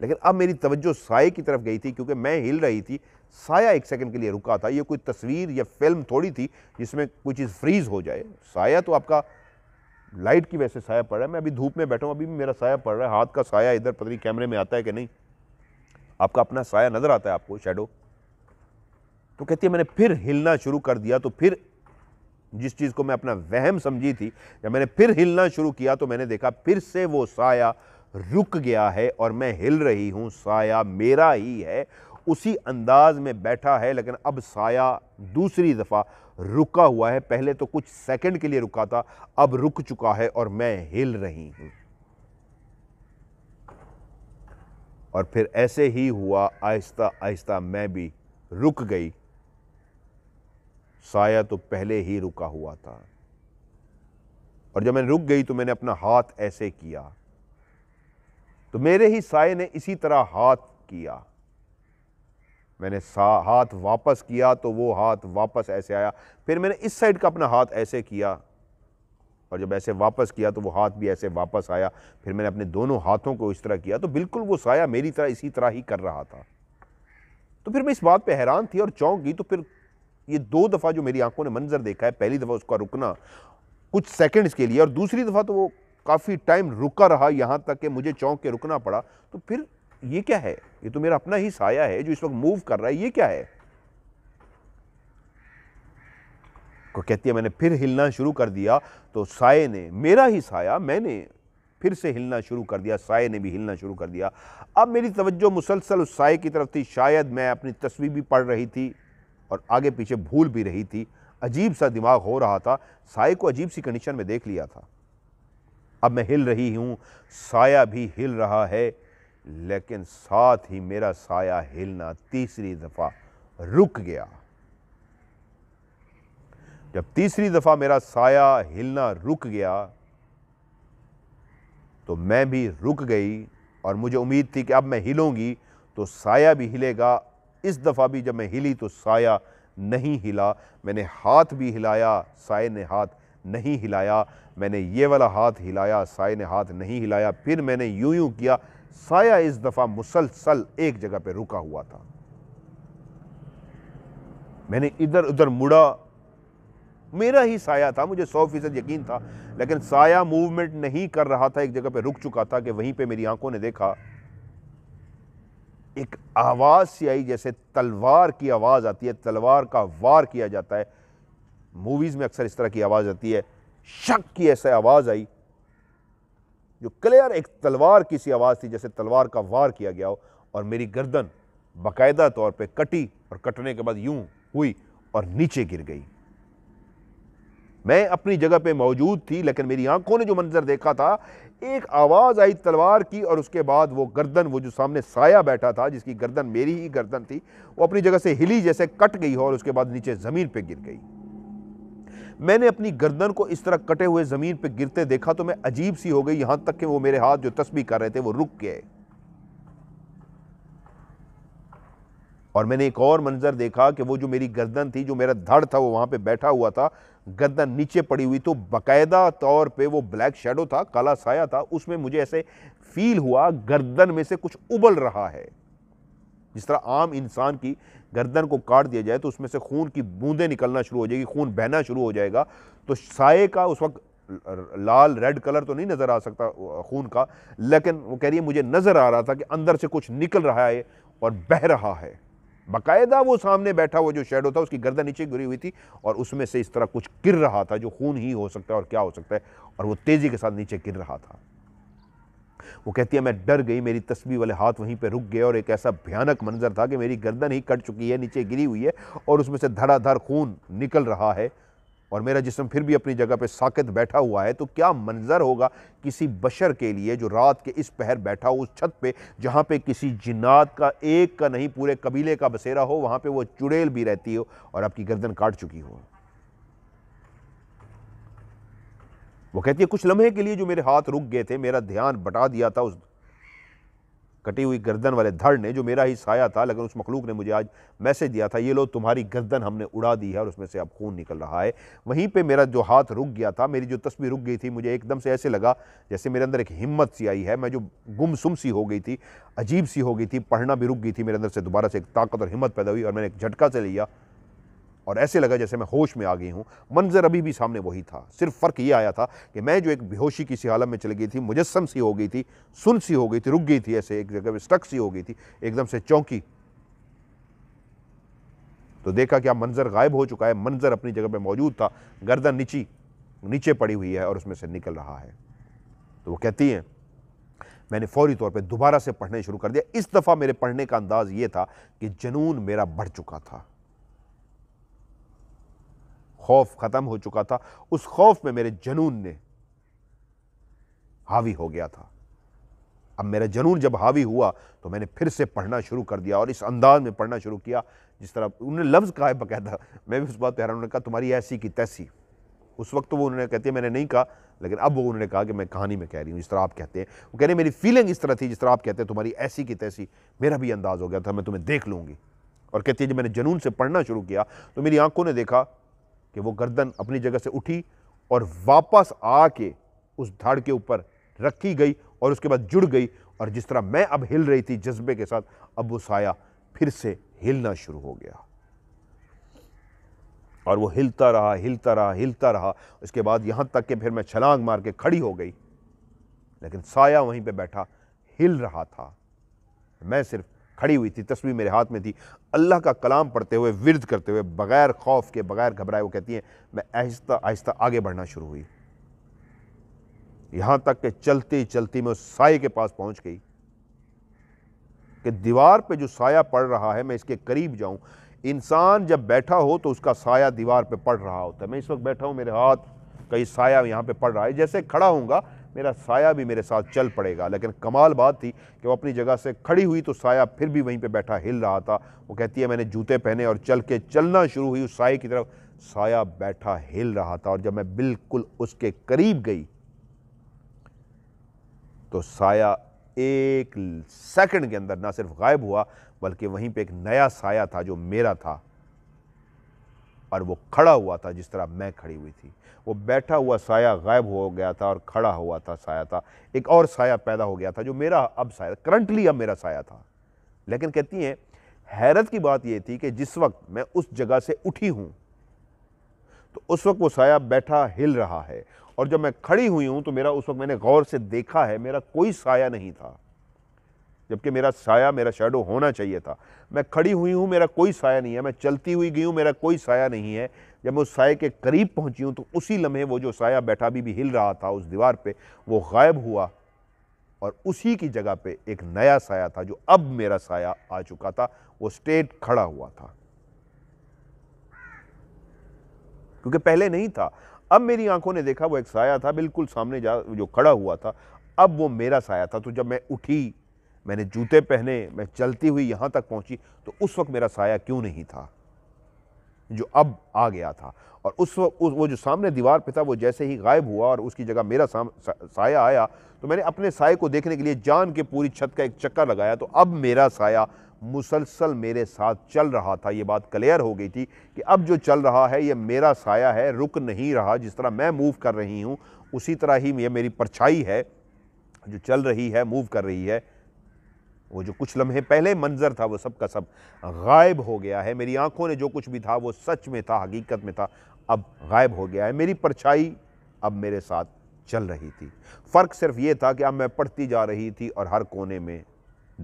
[SPEAKER 1] लेकिन अब मेरी तवज्जो साय की तरफ गई थी क्योंकि मैं हिल रही थी साया एक सेकंड के लिए रुका था ये कोई तस्वीर या फिल्म थोड़ी थी जिसमें कोई चीज़ फ्रीज हो जाए साया तो आपका लाइट की वजह से साया पड़ रहा है मैं अभी धूप में बैठा हूँ अभी मेरा साया पड़ रहा है हाथ का साया इधर पतली कैमरे में आता है कि नहीं आपका अपना साया नज़र आता है आपको शेडो तो कहती है मैंने फिर हिलना शुरू कर दिया तो फिर जिस चीज़ को मैं अपना वहम समझी थी जब मैंने फिर हिलना शुरू किया तो मैंने देखा फिर से वो साया रुक गया है और मैं हिल रही हूँ साया मेरा ही है उसी अंदाज में बैठा है लेकिन अब साया दूसरी दफ़ा रुका हुआ है पहले तो कुछ सेकंड के लिए रुका था अब रुक चुका है और मैं हिल रही हूँ और फिर ऐसे ही हुआ आहिस्ता आहिस्ता मैं भी रुक गई साया तो पहले ही रुका हुआ था और जब मैं रुक गई तो मैंने अपना हाथ ऐसे किया तो मेरे ही साय ने इसी तरह हाथ किया मैंने हाथ वापस किया तो वो हाथ वापस ऐसे आया फिर मैंने इस साइड का अपना हाथ ऐसे किया और जब ऐसे वापस किया तो वो हाथ भी ऐसे वापस आया फिर मैंने अपने दोनों हाथों को इस तरह किया तो बिल्कुल वो साया मेरी तरह इसी तरह ही कर रहा था तो फिर मैं इस बात पे हैरान थी और चौंक गई तो फिर ये दो दफ़ा जो मेरी आंखों ने मंजर देखा है पहली दफ़ा उसका रुकना कुछ सेकंड्स के लिए और दूसरी दफ़ा तो वो काफ़ी टाइम रुका रहा यहाँ तक कि मुझे चौंक के रुकना पड़ा तो फिर ये क्या है ये तो मेरा अपना ही साया है जो इस वक्त मूव कर रहा है ये क्या है को कहती है मैंने फिर हिलना शुरू कर दिया तो साय ने मेरा ही साया मैंने फिर से हिलना शुरू कर दिया साय ने भी हिलना शुरू कर दिया अब मेरी तवज्जो मुसलसल उस साय की तरफ थी शायद मैं अपनी तस्वीर भी पढ़ रही थी और आगे पीछे भूल भी रही थी अजीब सा दिमाग हो रहा था साय को अजीब सी कंडीशन में देख लिया था अब मैं हिल रही हूँ साया भी हिल रहा है लेकिन साथ ही मेरा साया हिलना तीसरी दफ़ा रुक गया जब तीसरी दफ़ा मेरा साया हिलना रुक गया तो मैं भी रुक गई और मुझे उम्मीद थी कि अब मैं हिलूंगी तो साया भी हिलेगा इस दफ़ा भी जब मैं हिली तो साया नहीं हिला मैंने हाथ भी हिलाया साय ने हाथ नहीं हिलाया मैंने ये वाला हाथ हिलाया साय ने हाथ नहीं हिलाया फिर मैंने यूं यूं किया साया इस दफ़ा मुसलसल एक जगह पे रुका हुआ था मैंने इधर उधर मुड़ा मेरा ही साया था मुझे सौ फीसद यकीन था लेकिन साया मूवमेंट नहीं कर रहा था एक जगह पे रुक चुका था कि वहीं पे मेरी आंखों ने देखा एक आवाज़ सी आई जैसे तलवार की आवाज़ आती है तलवार का वार किया जाता है मूवीज़ में अक्सर इस तरह की आवाज़ आती है शक की ऐसे आवाज़ आई जो क्लियर एक तलवार की सी आवाज़ थी जैसे तलवार का वार किया गया हो और मेरी गर्दन बाकायदा तौर पे कटी और कटने के बाद यूं हुई और नीचे गिर गई मैं अपनी जगह पे मौजूद थी लेकिन मेरी आंखों ने जो मंजर देखा था एक आवाज़ आई तलवार की और उसके बाद वो गर्दन वो जो सामने साया बैठा था जिसकी गर्दन मेरी ही गर्दन थी वो अपनी जगह से हिली जैसे कट गई और उसके बाद नीचे ज़मीन पर गिर गई मैंने अपनी गर्दन को इस तरह कटे हुए ज़मीन पर गिरते देखा तो मैं अजीब सी हो गई यहाँ तक कि वो मेरे हाथ जो तस्वीर कर रहे थे वो रुक गए और मैंने एक और मंजर देखा कि वो जो मेरी गर्दन थी जो मेरा धड़ था वो वहाँ पे बैठा हुआ था गर्दन नीचे पड़ी हुई तो बकायदा तौर पे वो ब्लैक शेडो था काला साया था उसमें मुझे ऐसे फील हुआ गर्दन में से कुछ उबल रहा है जिस तरह आम इंसान की गर्दन को काट दिया जाए तो उसमें से खून की बूंदें निकलना शुरू हो जाएगी खून बहना शुरू हो जाएगा तो साए का उस वक्त लाल रेड कलर तो नहीं नज़र आ सकता खून का लेकिन वो कह रही है मुझे नज़र आ रहा था कि अंदर से कुछ निकल रहा है और बह रहा है बाकायदा वो सामने बैठा हुआ जो शेडो था उसकी गर्दन नीचे गिरी हुई थी और उसमें से इस तरह कुछ गिर रहा था जो खून ही हो सकता है और क्या हो सकता है और वो तेज़ी के साथ नीचे गिर रहा था वो कहती है मैं डर गई मेरी तस्वीर वाले हाथ वहीं पे रुक गए और एक ऐसा भयानक मंजर था कि मेरी गर्दन ही कट चुकी है नीचे गिरी हुई है और उसमें से धड़ाधड़ खून निकल रहा है और मेरा जिसम फिर भी अपनी जगह पे साकित बैठा हुआ है तो क्या मंज़र होगा किसी बशर के लिए जो रात के इस पहर बैठा हो उस छत पे जहाँ पे किसी जिन्नात का एक का नहीं पूरे कबीले का बसेरा हो वहाँ पे वो चुड़ैल भी रहती हो और आपकी गर्दन काट चुकी हो वो कहती है कुछ लम्हे के लिए जो मेरे हाथ रुक गए थे मेरा ध्यान बटा दिया था उस कटी हुई गर्दन वाले धड़ ने जो मेरा ही साया था लेकिन उस मखलूक ने मुझे आज मैसेज दिया था ये लो तुम्हारी गर्दन हमने उड़ा दी है और उसमें से अब खून निकल रहा है वहीं पे मेरा जो हाथ रुक गया था मेरी जो तस्वीर रुक गई थी मुझे एकदम से ऐसे लगा जैसे मेरे अंदर एक हिम्मत सी आई है मैं जो गुमसुम सी हो गई थी अजीब सी हो गई थी पढ़ना भी रुक गई थी मेरे अंदर से दोबारा से एक ताकत और हिम्मत पैदा हुई और मैंने एक झटका से लिया और ऐसे लगा जैसे मैं होश में आ गई हूँ मंजर अभी भी सामने वही था सिर्फ फ़र्क ये आया था कि मैं जो एक बेहोशी की सी हालत में चली गई थी मुजस्म सी हो गई थी सुन सी हो गई थी रुक गई थी ऐसे एक जगह पर स्टक सी हो गई थी एकदम से चौंकी तो देखा कि मंजर गायब हो चुका है मंजर अपनी जगह पर मौजूद था गर्दन नीची नीचे पड़ी हुई है और उसमें से निकल रहा है तो वो कहती हैं मैंने फौरी तौर पे दोबारा से पढ़ने शुरू कर दिया इस दफ़ा मेरे पढ़ने का अंदाज़ ये था कि जनून मेरा बढ़ चुका था खौफ ख़त्म हो चुका था उस खौफ में मेरे जनून ने हावी हो गया था अब मेरा जनून जब हावी हुआ तो मैंने फिर से पढ़ना शुरू कर दिया और इस अंदाज में पढ़ना शुरू किया जिस तरह उन्होंने लफ्ज़ कहा है बकायदा मैं भी उस बात पर हैरान उन्होंने कहा तुम्हारी ऐसी की तैसी उस वक्त तो वो उन्होंने कहते हैं मैंने नहीं कहा लेकिन अब वो उन्होंने कहा कि मैं कहानी में कह रही हूँ जिस तरह आप कहते हैं वो कह रहे मेरी फीलिंग इस तरह थी जिस तरह आप कहते हैं तुम्हारी ऐसी की तैसी मेरा भी अंदाज़ हो गया था मैं तुम्हें देख लूँगी और कहती है जब मैंने जनून से पढ़ना शुरू किया तो मेरी आंखों ने देखा कि वो गर्दन अपनी जगह से उठी और वापस आके उस धाड़ के ऊपर रखी गई और उसके बाद जुड़ गई और जिस तरह मैं अब हिल रही थी जज्बे के साथ अब वो साया फिर से हिलना शुरू हो गया और वो हिलता रहा हिलता रहा हिलता रहा उसके बाद यहाँ तक कि फिर मैं छलांग मार के खड़ी हो गई लेकिन साया वहीं पे बैठा हिल रहा था मैं सिर्फ खड़ी हुई थी तस्वीर मेरे हाथ में थी अल्लाह का कलाम पढ़ते हुए विरद करते हुए बग़ैर खौफ के बग़ैर घबराए वो कहती हैं मैं आहिस्ता आहिस्ता आगे बढ़ना शुरू हुई यहाँ तक कि चलती चलती मैं उस साए के पास पहुँच गई कि दीवार पे जो साया पड़ रहा है मैं इसके करीब जाऊँ इंसान जब बैठा हो तो उसका साया दीवार पे पड़ रहा होता है मैं इस वक्त बैठा हूँ मेरे हाथ कई साया यहाँ पे पड़ रहा है जैसे खड़ा हूँगा मेरा साया भी मेरे साथ चल पड़ेगा लेकिन कमाल बात थी कि वो अपनी जगह से खड़ी हुई तो साया फिर भी वहीं पे बैठा हिल रहा था वो कहती है मैंने जूते पहने और चल के चलना शुरू हुई उस साए की तरफ साया बैठा हिल रहा था और जब मैं बिल्कुल उसके करीब गई तो साया एक सेकंड के अंदर ना सिर्फ गायब हुआ बल्कि वहीं पे एक नया साया था जो मेरा था और वो खड़ा हुआ था जिस तरह मैं खड़ी हुई थी वो बैठा हुआ साया गायब हो गया था और खड़ा हुआ था साया था एक और साया पैदा हो गया था जो मेरा अब साया करंटली अब मेरा साया था लेकिन कहती हैं हैरत की बात यह थी कि जिस वक्त मैं उस जगह से उठी हूँ तो उस वक्त वो साया बैठा हिल रहा है और जब मैं खड़ी हुई हूँ तो मेरा उस वक्त मैंने गौर से देखा है मेरा कोई साया नहीं था जबकि मेरा साया मेरा शेडो होना चाहिए था मैं खड़ी हुई हूँ मेरा कोई साया नहीं है मैं चलती हुई गई हूँ मेरा कोई साया नहीं है जब मैं उस साय के करीब पहुंची हूँ तो उसी लम्हे वो जो साया बैठा भी भी हिल रहा था उस दीवार पे वो गायब हुआ और उसी की जगह पे एक नया साया था जो अब मेरा साया आ चुका था वो स्टेट खड़ा हुआ था क्योंकि पहले नहीं था अब मेरी आंखों ने देखा वो एक साया था बिल्कुल सामने जा जो खड़ा हुआ था अब वो मेरा साया था तो जब मैं उठी मैंने जूते पहने मैं चलती हुई यहाँ तक पहुँची तो उस वक्त मेरा साया क्यों नहीं था जो अब आ गया था और उस वक्त वो जो सामने दीवार पे था वो जैसे ही गायब हुआ और उसकी जगह मेरा साम, सा, साया आया तो मैंने अपने साय को देखने के लिए जान के पूरी छत का एक चक्कर लगाया तो अब मेरा साया मुसलसल मेरे साथ चल रहा था ये बात क्लियर हो गई थी कि अब जो चल रहा है ये मेरा साया है रुक नहीं रहा जिस तरह मैं मूव कर रही हूँ उसी तरह ही ये मेरी परछाई है जो चल रही है मूव कर रही है वो जो कुछ लम्हे पहले मंजर था वो सब का सब गायब हो गया है मेरी आंखों ने जो कुछ भी था वो सच में था हकीकत में था अब गायब हो गया है मेरी परछाई अब मेरे साथ चल रही थी फ़र्क सिर्फ ये था कि अब मैं पढ़ती जा रही थी और हर कोने में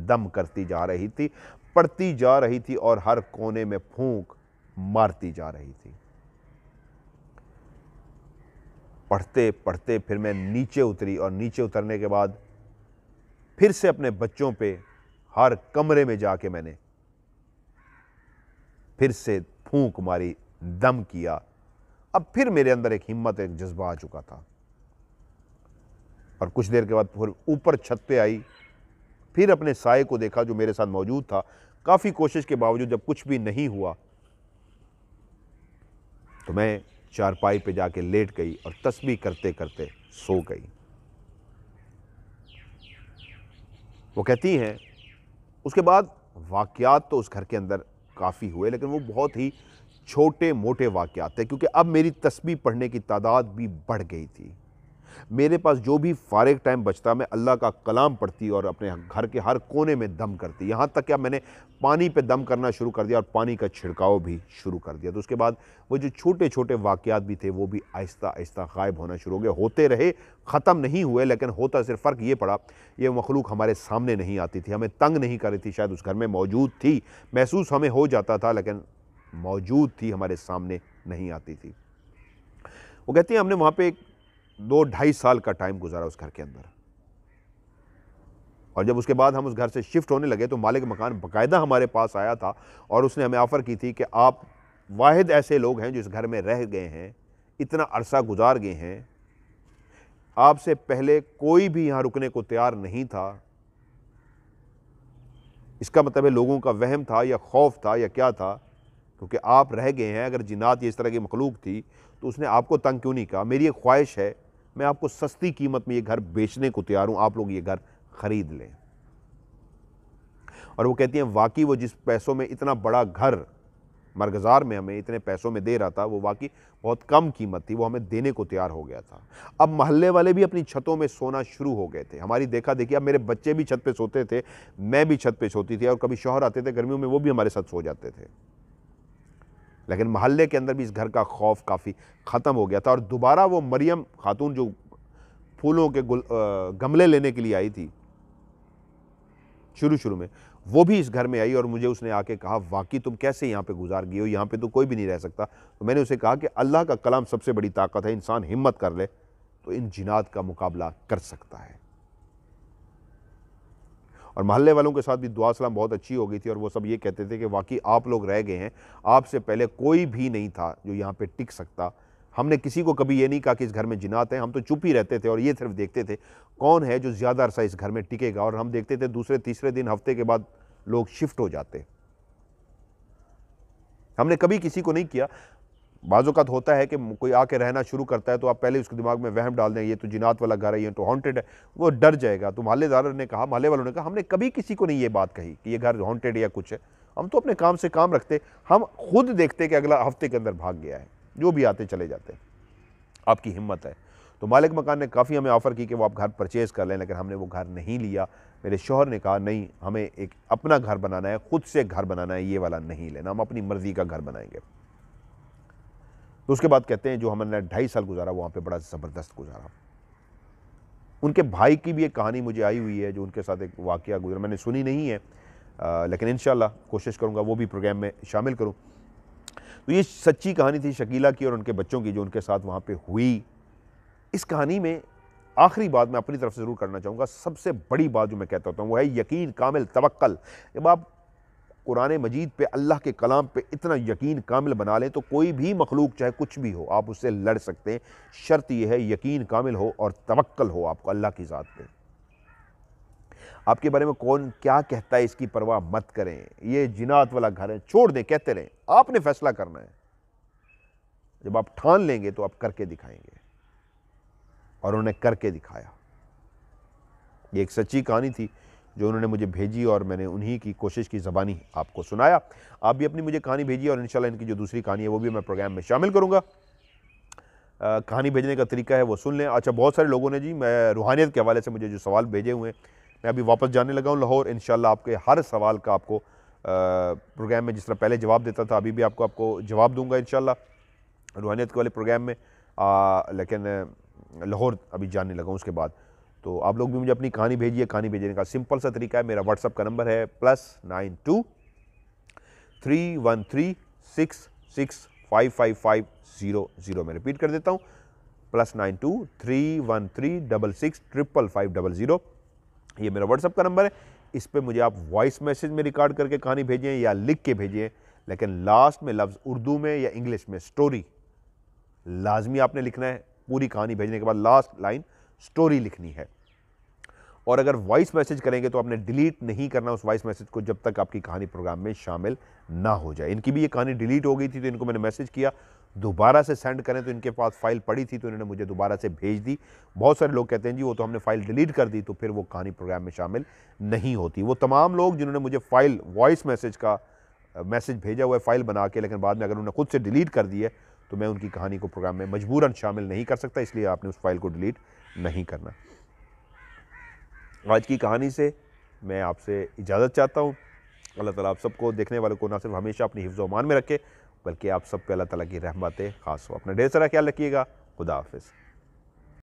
[SPEAKER 1] दम करती जा रही थी पढ़ती जा रही थी और हर कोने में फूंक मारती जा रही थी पढ़ते पढ़ते फिर मैं नीचे उतरी और नीचे उतरने के बाद फिर से अपने बच्चों पे हर कमरे में जाके मैंने फिर से फूंक मारी दम किया अब फिर मेरे अंदर एक हिम्मत एक जज्बा आ चुका था और कुछ देर के बाद फिर ऊपर छत पे आई फिर अपने साय को देखा जो मेरे साथ मौजूद था काफ़ी कोशिश के बावजूद जब कुछ भी नहीं हुआ तो मैं चारपाई पे जाके लेट गई और तस्बी करते करते सो गई वो कहती हैं उसके बाद वाक़ात तो उस घर के अंदर काफ़ी हुए लेकिन वो बहुत ही छोटे मोटे वाक़ात थे क्योंकि अब मेरी तस्वीर पढ़ने की तादाद भी बढ़ गई थी मेरे पास जो भी फारग टाइम बचता मैं अल्लाह का कलाम पढ़ती और अपने घर के हर कोने में दम करती यहाँ तक क्या मैंने पानी पे दम करना शुरू कर दिया और पानी का छिड़काव भी शुरू कर दिया तो उसके बाद वो जो छोटे छोटे वाक़ात भी थे वो भी आहिस्ता आहिस्ता गायब होना शुरू हो गए होते रहे ख़त्म नहीं हुए लेकिन होता सिर्फ फ़र्क ये पड़ा ये मखलूक हमारे सामने नहीं आती थी हमें तंग नहीं कर रही थी शायद उस घर में मौजूद थी महसूस हमें हो जाता था लेकिन मौजूद थी हमारे सामने नहीं आती थी वो कहती हैं हमने वहाँ पे एक दो ढाई साल का टाइम गुजारा उस घर के अंदर और जब उसके बाद हम उस घर से शिफ्ट होने लगे तो मालिक मकान बाकायदा हमारे पास आया था और उसने हमें ऑफ़र की थी कि आप वाहिद ऐसे लोग हैं जो इस घर में रह गए हैं इतना अरसा गुजार गए हैं आपसे पहले कोई भी यहाँ रुकने को तैयार नहीं था इसका मतलब है लोगों का वहम था या खौफ था या क्या था क्योंकि आप रह गए हैं अगर जिन्नात ये इस तरह की मखलूक थी तो उसने आपको तंग क्यों नहीं कहा मेरी एक ख्वाहिश है मैं आपको सस्ती कीमत में ये घर बेचने को तैयार हूँ आप लोग ये घर खरीद लें और वो कहती हैं वाकई वो जिस पैसों में इतना बड़ा घर मरगजार में हमें इतने पैसों में दे रहा था वो वाकई बहुत कम कीमत थी वो हमें देने को तैयार हो गया था अब महल्ले वाले भी अपनी छतों में सोना शुरू हो गए थे हमारी देखा देखी अब मेरे बच्चे भी छत पे सोते थे मैं भी छत पे सोती थी और कभी शोहर आते थे गर्मियों में वो भी हमारे साथ सो जाते थे लेकिन महल्ले के अंदर भी इस घर का खौफ काफ़ी ख़त्म हो गया था और दोबारा वो मरियम खातून जो फूलों के गुल गमले लेने के लिए आई थी शुरू शुरू में वो भी इस घर में आई और मुझे उसने आके कहा वाकई तुम कैसे यहाँ पे गुजार गई हो यहाँ पे तो कोई भी नहीं रह सकता तो मैंने उसे कहा कि अल्लाह का कलाम सबसे बड़ी ताकत है इंसान हिम्मत कर ले तो इन जिनात का मुकाबला कर सकता है और महल्ले वालों के साथ भी दुआ सलाम बहुत अच्छी हो गई थी और वो सब ये कहते थे कि वाकई आप लोग रह गए हैं आपसे पहले कोई भी नहीं था जो यहाँ पर टिक सकता हमने किसी को कभी ये नहीं कहा कि इस घर में जिनात हैं हम तो चुप ही रहते थे और ये सिर्फ देखते थे कौन है जो ज़्यादा अरसा इस घर में टिकेगा और हम देखते थे दूसरे तीसरे दिन हफ्ते के बाद लोग शिफ्ट हो जाते हमने कभी किसी को नहीं किया बाज़ात होता है कि कोई आके रहना शुरू करता है तो आप पहले उसके दिमाग में वहम डाल दें ये तो जिनात वाला घर है ये तो हॉन्टेड है वो डर जाएगा तो महल्लेदार ने कहा महल्ले वालों ने कहा हमने कभी किसी को नहीं ये बात कही कि ये घर हॉन्टेड या कुछ है हम तो अपने काम से काम रखते हम खुद देखते कि अगला हफ्ते के अंदर भाग गया है जो भी आते चले जाते आपकी हिम्मत है तो मालिक मकान ने काफ़ी हमें ऑफ़र की कि वो आप घर परचेज़ कर लें लेकिन हमने वो घर नहीं लिया मेरे शोहर ने कहा नहीं हमें एक अपना घर बनाना है ख़ुद से घर बनाना है ये वाला नहीं लेना हम अपनी मर्ज़ी का घर बनाएंगे तो उसके बाद कहते हैं जो हमने ढाई साल गुजारा वहाँ पे बड़ा ज़बरदस्त गुजारा उनके भाई की भी एक कहानी मुझे आई हुई है जो उनके साथ एक वाक़ गुजरा मैंने सुनी नहीं है आ, लेकिन इन कोशिश करूँगा वो भी प्रोग्राम में शामिल करूँ तो ये सच्ची कहानी थी शकीला की और उनके बच्चों की जो उनके साथ वहाँ पर हुई इस कहानी में आखिरी बात मैं अपनी तरफ से ज़रूर करना चाहूँगा सबसे बड़ी बात जो मैं कहता होता हूँ वो है यकीन कामिल तवक्ल जब आप कुरान मजीद पे अल्लाह के कलाम पे इतना यकीन कामिल बना लें तो कोई भी मखलूक चाहे कुछ भी हो आप उससे लड़ सकते हैं शर्त यह है यकीन कामिल हो और तवक्ल हो आपको अल्लाह की ज़ात पे आपके बारे में कौन क्या कहता है इसकी परवाह मत करें ये जिनात वाला घर है छोड़ दें कहते रहें आपने फैसला करना है जब आप ठान लेंगे तो आप करके दिखाएंगे और उन्हें करके दिखाया ये एक सच्ची कहानी थी जो उन्होंने मुझे भेजी और मैंने उन्हीं की कोशिश की ज़बानी आपको सुनाया आप भी अपनी मुझे कहानी भेजिए और इन इनकी जो दूसरी कहानी है वो भी मैं प्रोग्राम में शामिल करूँगा कहानी भेजने का तरीका है वो सुन लें अच्छा बहुत सारे लोगों ने जी मैं रूहानियत के हवाले से मुझे जो सवाल भेजे हुए हैं मैं अभी वापस जाने लगा हूँ लाहौर इन आपके हर सवाल का आपको प्रोग्राम में जिस तरह पहले जवाब देता था अभी भी आपको आपको जवाब दूंगा इन रूहानियत के वाले प्रोग्राम में आ, लेकिन लाहौर अभी जानने लगा उसके बाद तो आप लोग भी मुझे अपनी कहानी भेजिए कहानी भेजने का सिंपल सा तरीका है मेरा व्हाट्सअप का नंबर है plus nine two three one three six six five five five zero zero मैं रिपीट कर देता हूँ plus nine two three one three double six triple five double zero ये मेरा व्हाट्सअप का नंबर है इस पर मुझे आप वॉइस मैसेज में रिकॉर्ड करके कहानी भेजें या लिख के भेजें लेकिन लास्ट में लफ्ज़ उर्दू में या इंग्लिश में स्टोरी लाजमी आपने लिखना है पूरी कहानी भेजने के बाद लास्ट लाइन स्टोरी लिखनी है और अगर वॉइस मैसेज करेंगे तो आपने डिलीट नहीं करना उस वॉइस मैसेज को जब तक आपकी कहानी प्रोग्राम में शामिल ना हो जाए इनकी भी ये कहानी डिलीट हो गई थी तो इनको मैंने मैसेज किया दोबारा से सेंड करें तो इनके पास फाइल पड़ी थी तो इन्होंने मुझे दोबारा से भेज दी बहुत सारे लोग कहते हैं जी वो तो हमने फाइल डिलीट कर दी तो फिर वो कहानी प्रोग्राम में शामिल नहीं होती वो तमाम लोग जिन्होंने मुझे फाइल वॉइस मैसेज का मैसेज भेजा हुआ है फाइल बना के लेकिन बाद में अगर उन्होंने खुद से डिलीट कर दी है तो मैं उनकी कहानी को प्रोग्राम में मजबूरन शामिल नहीं कर सकता इसलिए आपने उस फाइल को डिलीट नहीं करना आज की कहानी से मैं आपसे इजाज़त चाहता हूँ अल्लाह ताला आप सबको देखने वालों को ना सिर्फ हमेशा अपनी हिफ्ज़ मान में रखे बल्कि आप सब पे अल्लाह ताला की रहमतें खास हो अपना ढेर सारा ख्याल रखिएगा खुदा हाफिज़